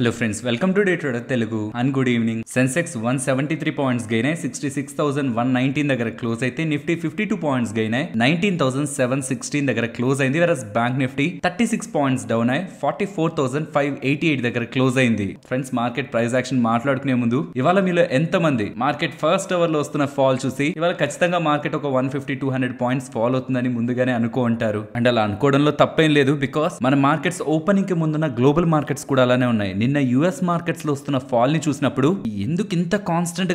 hello friends welcome to day trader Telugu and good evening sensex one seventy three points గైనాయి sixty six thousand one nineteen దగ్గర close అయితే nifty fifty two points గైనాయి nineteen thousand seven sixteen దగ్గర close అయింది whereas bank nifty thirty six points down అయ్యి forty four thousand five eighty eight దగ్గర close అయింది friends market price action మాట్లాడుకునే ముందు ఇవాళ మీలో ఎంత మంది మార్కెట్ ఫస్ట్ అవర్ లో వస్తున్న ఫాల్ చూసి ఇవాళ ఖచ్చితంగా మార్కెట్ ఒక one fifty two hundred points fall అవుతుందని ముందుగానే అనుకో ఉంటారు అండ్ అలా అనుకోవడంలో తప్పేం లేదు బికాస్ మన మార్కెట్స్ ఓపెనింగ్ కి ముందున్న గ్లోబల్ మార్కెట్స్ కూడా అలానే ఉన్నాయి నిన్న యుఎస్ లో వస్తున్న ఫాల్ ని చూసినప్పుడు ఎందుకు ఇంత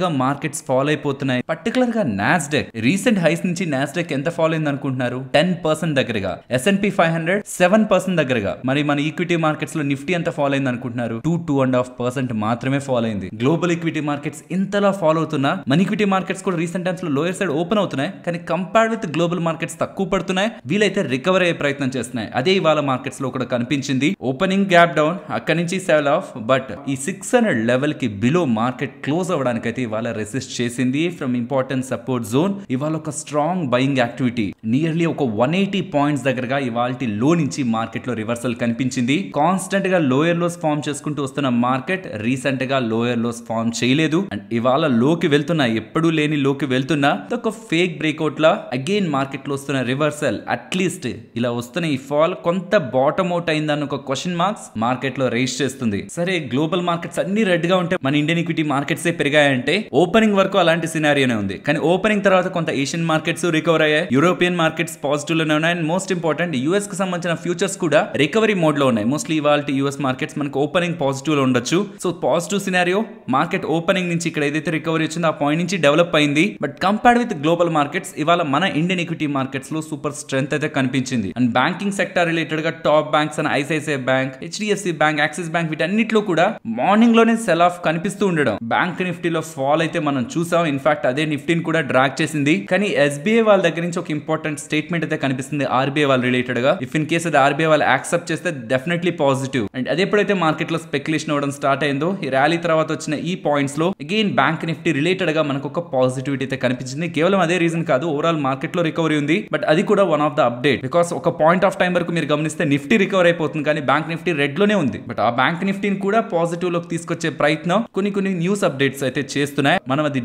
గా మార్కెట్స్ ఫాల్ అయిపోతున్నాయి పర్టికులర్ గా నాస్డెక్ రీసెంట్ హైస్ నుంచి నాస్డెక్ ఎంత ఫాల్ అయింది అనుకుంటున్నారు టెన్ పర్సెంట్ దగ్గరగా S and P five hundred seven percent దగ్గరగా మరి మన ఈక్విటీ మార్కెట్స్ లో నిఫ్టీ ఎంత ఫాల్ అయింది అనుకుంటున్నారు two two and half percent మాత్రమే ఫాల్ అయింది గ్లోబల్ ఈక్విటీ మార్కెట్స్ ఇంతలా ఫాల్ అవుతున్నా మన ఈక్విటీ మార్కెట్స్ కూడా రీసెంట్ లో లోయర్ సైడ్ ఓపెన్ అవుతున్నాయి కానీ కంపేర్డ్ విత్ గ్లోబల్ మార్కెట్స్ తక్కువ పడుతున్నాయి వీలైతే రికవర్ అయ్యే ప్రయత్నం చేస్తున్నాయి అదే ఇవాళ మార్కెట్స్ లో కూడా కనిపించింది ఓపెనింగ్ గ్యాప్ డౌన్ అక్కడి నుంచి సెవెల్ ఆఫ్ ఆఫ్ బట్ ఈ సిక్స్ హండ్రెడ్ లెవెల్కి బిలో మార్కెట్ క్లోజ్ అయితే ఇవాళ రెసిస్ట్ చేసింది ఫ్రమ్ ఇంపార్టెంట్ సపోర్ట్ జోన్ ఇవాళ ఒక స్ట్రాంగ్ బయింగ్ యాక్టివిటీ నియర్లీ ఒక వన్ ఎయిటీ పాయింట్స్ దగ్గరగా ఇవాళ లో నుంచి మార్కెట్లో రివర్సల్ కనిపించింది కాన్స్టెంట్ గా లోయర్ లోస్ ఫామ్ చేసుకుంటూ వస్తున్న మార్కెట్ రీసెంట్ గా లోయర్ లోస్ ఫామ్ చేయలేదు అండ్ ఇవాళ లోకి వెళ్తున్నా ఎప్పుడూ లేని లోకి వెళ్తున్నా ఒక ఫేక్ బ్రేక్అౌట్ లా అగైన్ మార్కెట్ లో వస్తున్న రివర్సల్ అట్లీస్ట్ ఇలా వస్తున్న ఈ ఫాల్ కొంత బాటమ్ అవుట్ అయిందన్న ఒక క్వశ్చన్ మార్క్స్ మార్కెట్ లో రేస్ చేస్తుంది సరే గ్లోబల్ మార్కెట్స్ అన్ని రెడ్ గా ఉంటే మన ఇండియన్ ఈక్విటీ మార్కెట్స్ పెరిగాయంటే ఓపెనింగ్ వరకు అలాంటి సినారియోనే ఉంది కానీ ఓపెనింగ్ తర్వాత కొంత ఏషియన్ మార్కెట్స్ రికవర్ అయ్యాయి యూరోపియన్ మార్కెట్స్ పాజిటివ్ లోనే ఉన్నాయి అండ్ మోస్ట్ ఇంపార్టెంట్ యూఎస్ కి సంబంధించిన ఫ్యూచర్స్ కూడా రికవరీ మోడ్ లో ఉన్నాయి మోస్ట్లీ ఇవాళ యూఎస్ మార్కెట్స్ మనకు ఓపెనింగ్ పాజిటివ్ లో ఉండొచ్చు so positive scenario market opening నుంచి ఇక్కడ ఏదైతే రికవరీ వచ్చిందో ఆ పాయింట్ నుంచి డెవలప్ అయింది but compared with global markets ఇవాళ మన ఇండియన్ ఈక్విటీ మార్కెట్స్ లో సూపర్ స్ట్రెంత్ అయితే కనిపించింది అండ్ బ్యాంకింగ్ సెక్టర్ రిలేటెడ్ గా top banks and ICICI bank HDFC bank Axis bank వీటి వీటన్నిటిలో కూడా మార్నింగ్ లోనే సెల్ ఆఫ్ కనిపిస్తూ ఉండడం బ్యాంక్ నిఫ్టీలో ఫాల్ అయితే మనం చూసాం ఇన్ఫాక్ట్ అదే నిఫ్టీని కూడా డ్రాక్ చేసింది కానీ ఎస్బీఐ వాళ్ళ దగ్గర నుంచి ఒక ఇంపార్టెంట్ స్టేట్మెంట్ అయితే కనిపిస్తుంది ఆర్బీఐ వాళ్ళు రిలేటెడ్ గా ఇఫ్ ఇన్ కేస్ అది ఆర్బీఐ వాళ్ళు యాక్సెప్ట్ చేస్తే డెఫినెట్లీ పాజిటివ్ అండ్ అది ఎప్పుడైతే మార్కెట్ లో స్పెక్యులేషన్ అవ్వడం స్టార్ట్ అయిందో ఈ ర్యాలీ తర్వాత వచ్చిన ఈ పాయింట్స్ లో అగైన్ బ్యాంక్ నిఫ్టీ రిలేటెడ్ గా మనకు ఒక పాజిటివిటీ అయితే కనిపించింది కేవలం అదే రీజన్ కాదు ఓవరాల్ మార్కెట్ లో రికవరీ ఉంది బట్ అది కూడా one of the update because ఒక పాయింట్ ఆఫ్ టైం వరకు మీరు గమనిస్తే నిఫ్టీ రికవర్ అయిపోతుంది కానీ బ్యాంక్ నిఫ్టీ రెడ్ లోనే ఉంది బట్ ఆ బ్యాంక్ నిఫ్టీ నైన్టీన్ కూడా లోకి తీసుకొచ్చే ప్రయత్నం కొన్ని కొన్ని న్యూస్ అప్డేట్స్ అయితే చేస్తున్నాయి మనం అది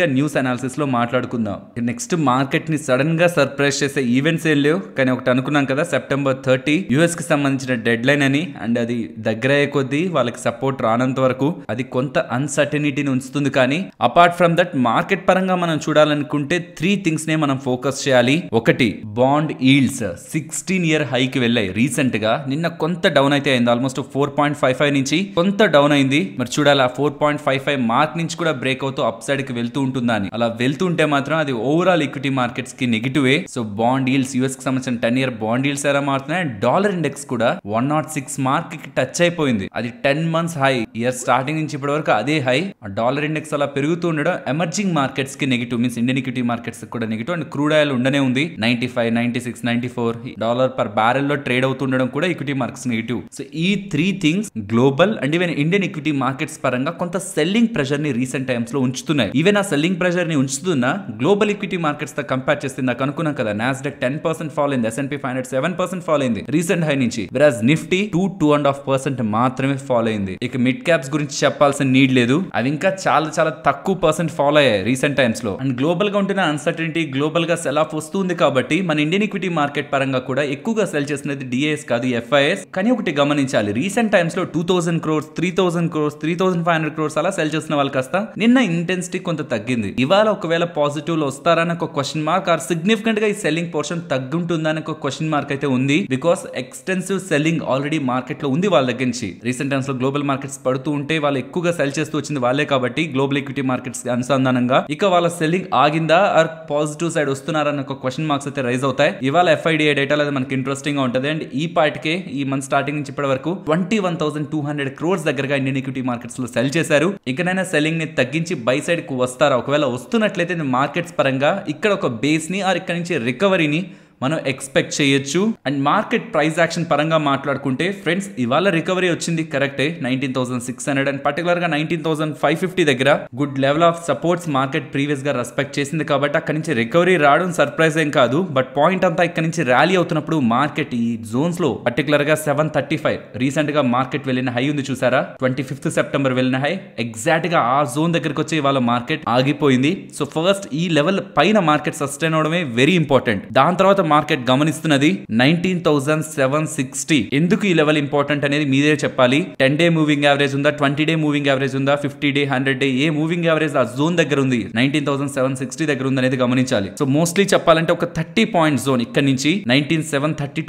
గా న్యూస్ లో మాట్లాడుకుందాం నెక్స్ట్ మార్కెట్ ని సడన్ గా సర్ప్రైజ్ చేసే ఈవెంట్స్ ఏం లేవు కానీ ఒకటి అనుకున్నాం కదా సెప్టెంబర్ థర్టీ యుఎస్ కి సంబంధించిన డెడ్ లైన్ అని అండ్ అది దగ్గర అయ్యే కొద్దీ వాళ్ళకి సపోర్ట్ రానంత వరకు అది కొంత అన్సర్టనిటీని ఉంచుతుంది కానీ అపార్ట్ ఫ్రమ్ దట్ మార్కెట్ పరంగా మనం చూడాలనుకుంటే త్రీ థింగ్స్ నే మనం ఫోకస్ చేయాలి ఒకటి బాండ్ ఈల్డ్స్ సిక్స్టీన్ ఇయర్ హైకి వెళ్ళాయి రీసెంట్ గా నిన్న కొంత డౌన్ అయితే అయింది almost four point five five five నుంచి కొంత డౌన్ అయింది మరి చూడాలి ఆ four point five five mark నుంచి కూడా బ్రేక్ అవుతూ అప్ సైడ్ కి వెళ్తూ ఉంటుందా అని అలా వెళ్తుంటే మాత్రం అది ఓవరాల్ ఈక్విటీ మార్కెట్స్ కి negative so bond yields US కి సంబంధించిన టెన్ ఇయర్ బాండ్ ఈల్స్ ఎలా మారుతున్నాయి అండ్ డాలర్ ఇండెక్స్ కూడా వన్ నాట్ సిక్స్ మార్క్ కి టచ్ అయిపోయింది అది ten months high year starting నుంచి ఇప్పటి వరకు అదే హై డాలర్ ఇండెక్స్ అలా పెరుగుతూ ఉండడం ఎమర్జింగ్ మార్కెట్స్ కి negative means Indian equity markets కూడా నెగిటివ్ అండ్ క్రూడ్ ఆయిల్ ఉండనే ఉంది ninety five ninety six ninety four dollar per barrel లో ట్రేడ్ అవుతుండడం కూడా ఈక్విటీ మార్కెట్స్ నెగిటివ్ సో ఈ three things global and even Indian equity markets పరంగా కొంత selling pressure ని రీసెంట్ టైమ్స్ లో ఉంచుతున్నాయి ఈవెన్ ఆ సెల్లింగ్ ప్రెషర్ ని ఉంచుతున్న గ్లోబల్ ఈక్విటీ మార్కెట్స్ తో కంపేర్ చేస్తే నాకు అనుకున్నాం కదా నాస్డెక్ టెన్ పర్సెంట్ ఫాల్ అయింది S and P five hundred seven percent fall అయింది రీసెంట్ హై నుంచి whereas Nifty two two and half percent మాత్రమే ఫాలో అయింది ఇక మిడ్ క్యాప్స్ గురించి చెప్పాల్సిన నీడ్ లేదు అది ఇంకా చాలా చాలా తక్కువ పర్సెంట్ ఫాలో అయ్యాయి రీసెంట్ టైమ్స్ లో అండ్ గ్లోబల్ గా ఉంటున్న అన్సర్టనిటీ గ్లోబల్ గా సెల్ ఆఫ్ వస్తుంది కాబట్టి మన ఇండియన్ ఈక్విటీ మార్కెట్ పరంగా కూడా ఎక్కువగా సెల్ చేసినది డిఏఎస్ కాదు ఎఫ్ఐఎస్ కానీ ఒకటి గమనించాలి రీసెంట్ టైమ్స్ లో two thousand crores three thousand crores three thousand five hundred crores అలా సెల్ చేసిన వాళ్ళు కాస్త నిన్న ఇంటెన్సిటీ కొంత తగ్గింది ఇవాళ ఒకవేళ పాజిటివ్ లో వస్తారని ఒక క్వశ్చన్ మార్క్ ఆర్ సిగ్నిఫికెంట్ గా ఈ సెల్లింగ్ పోర్షన్ తగ్గుంటుందని ఒక క్వశ్చన్ మార్క్ అయితే ఉంది because extensive selling already market లో ఉంది వాళ్ళ దగ్గర నుంచి రీసెంట్ టైమ్స్ లో గ్లోబల్ మార్కెట్స్ పడుతూ ఉంటే వాళ్ళు ఎక్కువగా సెల్ చేస్తూ వచ్చింది వాళ్ళే కాబట్టి గ్లోబల్ ఈక్విటీ మార్కెట్స్ అనుసంధానంగా ఇక వాళ్ళ సెల్లింగ్ ఆగిందా ఆర్ పాజిటివ్ సైడ్ వస్తున్నారని ఒక క్వశ్చన్ మార్క్స్ అయితే రైజ్ అవుతాయి ఇవాళ ఎఫ్ఐడిఏ డేటా అనేది మనకి ఇంట్రెస్టింగ్ గా ఉంటుంది అండ్ ఈ పాటికే ఈ మంత్ స్టార్టింగ్ నుంచి ఇప్పటి వరకు twenty one thousand two two hundred crores దగ్గరగా ఇండియన్ ఈక్విటీ లో సెల్ చేశారు ఇకనైనా ని తగ్గించి బై కు వస్తారా ఒకవేళ వస్తున్నట్లయితే మార్కెట్స్ పరంగా ఇక్కడ ఒక బేస్ ని ఆర్ ఇక్కడ నుంచి రికవరీని మనం ఎక్స్పెక్ట్ చేయొచ్చు అండ్ మార్కెట్ ప్రైస్ యాక్షన్ పరంగా మాట్లాడుకుంటే ఫ్రెండ్స్ ఇవాళ రికవరీ వచ్చింది కరెక్టే nineteen thousand six hundred and particular గా నైన్టీన్ థౌసండ్ ఫైవ్ ఫిఫ్టీ దగ్గర good level of supports market previous గా రెస్పెక్ట్ చేసింది కాబట్టి అక్కడి నుంచి రికవరీ రావడం సర్ప్రైజ్ ఏం కాదు బట్ పాయింట్ అంతా ఇక్కడ నుంచి ర్యాలీ అవుతున్నప్పుడు మార్కెట్ ఈ జోన్స్ లో పర్టికులర్ గా సెవెన్ థర్టీ ఫైవ్ రీసెంట్ గా మార్కెట్ వెళ్ళిన హై ఉంది చూసారా ట్వంటీ ఫిఫ్త్ సెప్టెంబర్ వెళ్ళిన హై ఎగ్జాక్ట్ గా ఆ జోన్ దగ్గరకు వచ్చి ఇవాళ మార్కెట్ ఆగిపోయింది సో ఫస్ట్ ఈ లెవెల్ పైన మార్కెట్ సస్టైన్ అవడమే వెరీ ఇంపార్టెంట్ దాని తర్వాత మార్కెట్ గమనిస్తున్నది నైన్టీన్ థౌసండ్ సెవెన్ సిక్స్టీ ఎందుకు ఈ లెవెల్ ఇంపార్టెంట్ అనేది మీరే చెప్పాలి టెన్ డే మూవింగ్ యావరేజ్ ఉందా ట్వంటీ డే మూవింగ్ యావరేజ్ ఉందా ఫిఫ్టీ డే హండ్రెడ్ డే ఏ మూవింగ్ యావరేజ్ ఆ జోన్ దగ్గర ఉంది నైన్టీన్ థౌసండ్ సెవెన్ సిక్స్టీ దగ్గర ఉంది అనేది గమనించాలి సో మోస్ట్లీ చెప్పాలంటే ఒక థర్టీ పాయింట్ జోన్ ఇక్కడ నుంచి nineteen seven thirty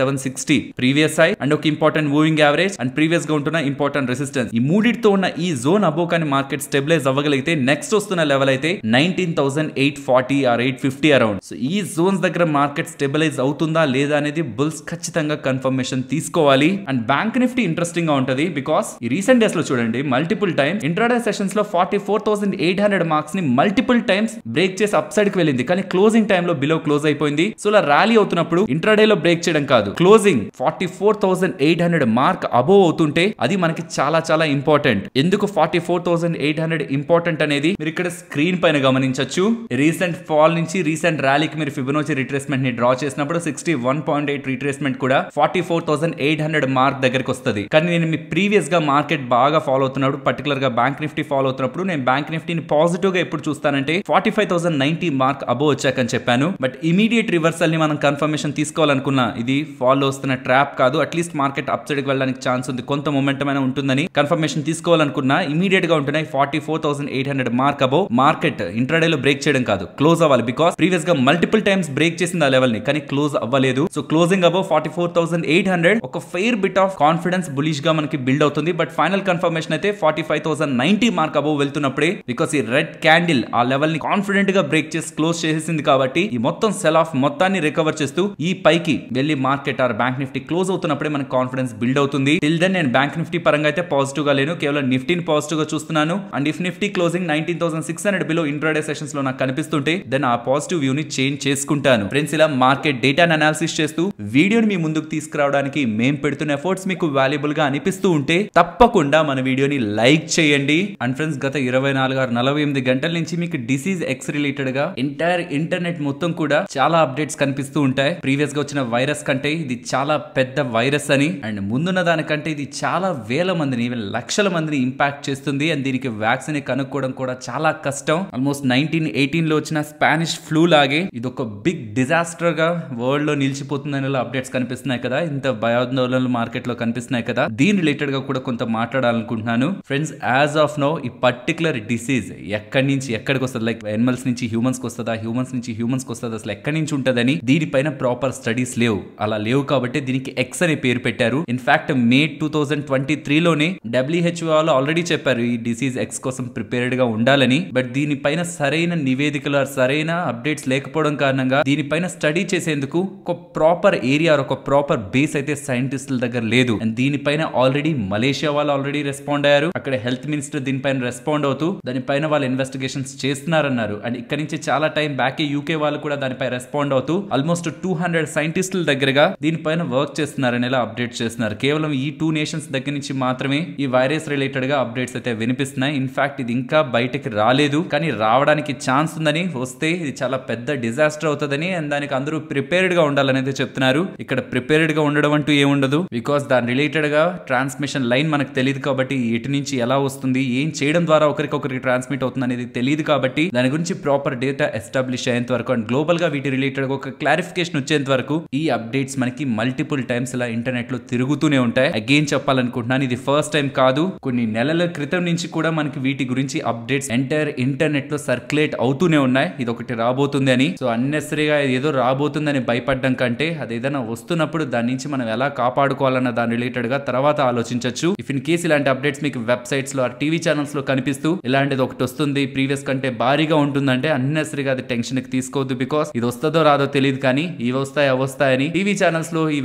seven sixty previous high and ఒక important moving average and previous గా ఉంటున్న ఇంపార్టెంట్ రెసిస్టెన్స్ ఈ మూడిటితో ఉన్న ఈ జోన్ అబో కానీ మార్కెట్ స్టెబిలైజ్ అవ్వగలిగితే నెక్స్ట్ వస్తున్న లెవెల్ అయితే nineteen thousand eight forty or eight fifty around so ఈ జోన్స్ దగ్గర మార్క్ మార్కెట్ స్టెబిలైజ్ అవుతుందా లేదా అనేది బుల్స్ ఖచ్చితంగా కన్ఫర్మేషన్ తీసుకోవాలి అండ్ బ్యాంక్ నిఫ్టీ ఇంట్రెస్టింగ్ గా ఉంటుంది బికాస్ ఈ రీసెంట్ డేస్ లో చూడండి మల్టిపుల్ టైం ఇంట్రాడే సెషన్స్ లో forty four thousand eight hundred marks ని మల్టిపుల్ టైమ్స్ బ్రేక్ చేసి అప్ సైడ్ కి వెళ్ళింది కానీ క్లోజింగ్ టైమ్ లో బిలో క్లోజ్ అయిపోయింది సో ఇలా ర్యాలీ అవుతున్నప్పుడు ఇంట్రాడే లో బ్రేక్ చేయడం కాదు closing forty four thousand eight hundred mark above అవుతుంటే అది మనకి చాలా చాలా ఇంపార్టెంట్ ఎందుకు forty four thousand eight hundred important అనేది మీరు ఇక్కడ స్క్రీన్ పైన గమనించవచ్చు రీసెంట్ ఫాల్ నుంచి రీసెంట్ ర్యాలీకి మీరు ఫిబనోచి రిట్రేస్మెంట్ ని డ్రా చేసినప్పుడు sixty one point eight retracement కూడా forty four thousand eight hundred mark దగ్గరకు వస్తుంది కానీ నేను మీ ప్రీవియస్ గా మార్కెట్ బాగా ఫాలో అవుతున్నప్పుడు పర్టికులర్ గా బ్యాంక్ నిఫ్టీ ఫాలో అవుతున్నప్పుడు నేను బ్యాంక్ నిఫ్టీని పాజిటివ్ గా ఎప్పుడు చూస్తానంటే forty five thousand ninety mark above వచ్చాకని చెప్పాను బట్ ఇమీడియట్ రివర్సల్ ని మనం కన్ఫర్మేషన్ తీసుకోవాలనుకున్నా ఇది ఫాలో వస్తున్న ట్రాప్ కాదు అట్లీస్ట్ మార్కెట్ అప్ సైడ్ కి వెళ్ళడానికి ఛాన్స్ ఉంది కొంత మొమెంటం అయినా ఉంటుందని కన్ఫర్మేషన్ తీసుకోవాలనుకున్నా ఇమీడియట్ గా ఉంటున్నాయి forty four thousand eight hundred mark above market intraday లో బ్రేక్ చేయడం కాదు క్లోజ్ అవ్వాలి బికాస్ ప్రీవియస్ గా మల్టిపుల్ టైమ్స్ బ్రేక్ చేసింది లెవెల్ ని కానీ క్లోజ్ అవ్వలేదు so closing above forty four thousand eight hundred ఒక fair bit of confidence bullish గా మనకి బిల్డ్ అవుతుంది బట్ ఫైనల్ కన్ఫర్మేషన్ అయితే forty five thousand ninety mark above వెళ్తున్నప్పుడే బికాస్ ఈ రెడ్ క్యాండిల్ ఆ లెవెల్ ని కాన్ఫిడెంట్ గా బ్రేక్ చేసి క్లోజ్ చేసేసింది కాబట్టి ఈ మొత్తం సెల్ ఆఫ్ మొత్తాన్ని రికవర్ చేస్తూ ఈ పైకి వెళ్లి market or bank Nifty close అవుతున్నప్పుడే మనకి కాన్ఫిడెన్స్ బిల్డ్ అవుతుంది టిల్ దెన్ నేను బ్యాంక్ నిఫ్టీ పరంగా అయితే పాజిటివ్ గా లేను కేవలం నిఫ్టీని పాజిటివ్ గా చూస్తున్నాను and if Nifty closing nineteen thousand six hundred below intraday sessions లో నాకు కనిపిస్తుంటే దెన్ ఆ పాజిటివ్ వ్యూ ని చేంజ్ చేసుకుంటాను ఫ్రెండ్స్ ఇలా లేదా మార్కెట్ డేటాను అనాలిసిస్ చేస్తూ వీడియోని మీ ముందుకు తీసుకురావడానికి మేము పెడుతున్న ఎఫర్ట్స్ మీకు వాల్యుబుల్ గా అనిపిస్తూ ఉంటే తప్పకుండా మన వీడియోని లైక్ చేయండి అండ్ ఫ్రెండ్స్ గత ఇరవై నాలుగు నలభై ఎనిమిది గంటల నుంచి మీకు డిసీజ్ ఎక్స్ రిలేటెడ్ గా ఎంటైర్ ఇంటర్నెట్ మొత్తం కూడా చాలా అప్డేట్స్ కనిపిస్తూ ఉంటాయి ప్రీవియస్ గా వచ్చిన వైరస్ కంటే ఇది చాలా పెద్ద వైరస్ అని అండ్ ముందున్న దానికంటే ఇది చాలా వేల మందిని లక్షల మందిని ఇంపాక్ట్ చేస్తుంది అండ్ దీనికి వ్యాక్సిన్ కనుక్కోవడం కూడా చాలా కష్టం ఆల్మోస్ట్ నైన్టీన్ ఎయిటీన్ లో వచ్చిన స్పానిష్ ఫ్లూ లాగే ఇది ఒక బిగ్ డిజాస్టర్ బ్లాక్బస్టర్గా వరల్డ్లో నిలిచిపోతుందనే అప్డేట్స్ కనిపిస్తున్నాయి కదా ఇంత భయాందోళనలు మార్కెట్లో కనిపిస్తున్నాయి కదా దీని రిలేటెడ్గా కూడా కొంత మాట్లాడాలనుకుంటున్నాను ఫ్రెండ్స్ యాజ్ ఆఫ్ నో ఈ పర్టికులర్ డిసీజ్ ఎక్కడి నుంచి ఎక్కడికి వస్తుంది లైక్ ఎనిమల్స్ నుంచి హ్యూమన్స్కి వస్తుందా హ్యూమన్స్ నుంచి హ్యూమన్స్కి వస్తుంది అసలు ఎక్కడి నుంచి ఉంటుందని దీనిపైన ప్రాపర్ స్టడీస్ లేవు అలా లేవు కాబట్టి దీనికి ఎక్స్ అనే పేరు పెట్టారు in fact May two thousand twenty త్రీలోనే డబ్ల్యూహెచ్ఓ వాళ్ళు ఆల్రెడీ చెప్పారు ఈ డిసీజ్ ఎక్స్ కోసం ప్రిపేర్డ్గా ఉండాలని బట్ దీనిపైన సరైన నివేదికలు సరైన అప్డేట్స్ లేకపోవడం కారణంగా దీనిపైన స్టడీ స్టడీ చేసేందుకు ఒక ప్రాపర్ ఏరియా ఒక ప్రాపర్ బేస్ అయితే సైంటిస్టుల దగ్గర లేదు అండ్ దీనిపైన ఆల్రెడీ మలేషియా వాళ్ళు ఆల్రెడీ రెస్పాండ్ అయ్యారు అక్కడ హెల్త్ మినిస్టర్ దీనిపైన రెస్పాండ్ అవుతూ దానిపైన వాళ్ళు ఇన్వెస్టిగేషన్స్ చేస్తున్నారన్నారు అండ్ ఇక్కడ నుంచి చాలా టైం బ్యాక్ యూకే వాళ్ళు కూడా దానిపై రెస్పాండ్ అవుతూ ఆల్మోస్ట్ టూ హండ్రెడ్ సైంటిస్టుల దగ్గరగా దీనిపైన వర్క్ చేస్తున్నారని ఇలా అప్డేట్ చేస్తున్నారు కేవలం ఈ టూ నేషన్స్ దగ్గర నుంచి మాత్రమే ఈ వైరస్ రిలేటెడ్ గా అప్డేట్స్ అయితే వినిపిస్తున్నాయి ఇన్ఫాక్ట్ ఇది ఇంకా బయటకి రాలేదు కానీ రావడానికి ఛాన్స్ ఉందని వస్తే ఇది చాలా పెద్ద డిజాస్టర్ అవుతుందని అండ్ దాని చేయడానికి అందరూ గా ఉండాలనేది చెప్తున్నారు ఇక్కడ ప్రిపేర్డ్ గా ఉండడం అంటూ ఏముండదు బికాస్ దాని రిలేటెడ్ గా ట్రాన్స్మిషన్ లైన్ మనకు తెలియదు కాబట్టి ఎటు నుంచి ఎలా వస్తుంది ఏం చేయడం ద్వారా ఒకరికొకరికి ట్రాన్స్మిట్ అవుతుంది అనేది తెలియదు కాబట్టి దాని గురించి ప్రాపర్ డేటా ఎస్టాబ్లిష్ అయ్యేంత వరకు అండ్ గ్లోబల్ గా వీటి రిలేటెడ్ ఒక క్లారిఫికేషన్ వచ్చేంత వరకు ఈ అప్డేట్స్ మనకి మల్టిపుల్ టైమ్స్ ఇలా ఇంటర్నెట్ లో తిరుగుతూనే ఉంటాయి అగైన్ చెప్పాలనుకుంటున్నాను ఇది ఫస్ట్ టైం కాదు కొన్ని నెలల క్రితం నుంచి కూడా మనకి వీటి గురించి అప్డేట్స్ ఎంటైర్ ఇంటర్నెట్ లో సర్క్యులేట్ అవుతూనే ఉన్నాయి ఇది ఒకటి రాబోతుంది అని సో అన్నెసరిగా ఏదో రాబోతుందని భయపడడం కంటే అది ఏదైనా వస్తున్నప్పుడు దాని నుంచి మనం ఎలా కాపాడుకోవాలన్న దాని రిలేటెడ్గా తర్వాత ఆలోచించవచ్చు ఇఫ్ ఇన్ కేస్ ఇలాంటి అప్డేట్స్ మీకు వెబ్సైట్స్ లో టీవీ ఛానల్స్ లో కనిపిస్తూ ఇలాంటిది ఒకటి వస్తుంది ప్రీవియస్ కంటే భారీగా ఉంటుందంటే అన్నెసరిగా అది టెన్షన్ కి తీసుకోవద్దు బికాస్ ఇది వస్తుందో రాదో తెలియదు కానీ ఇవి వస్తాయి అవస్తాయని వస్తాయని టీవీ లో ఈ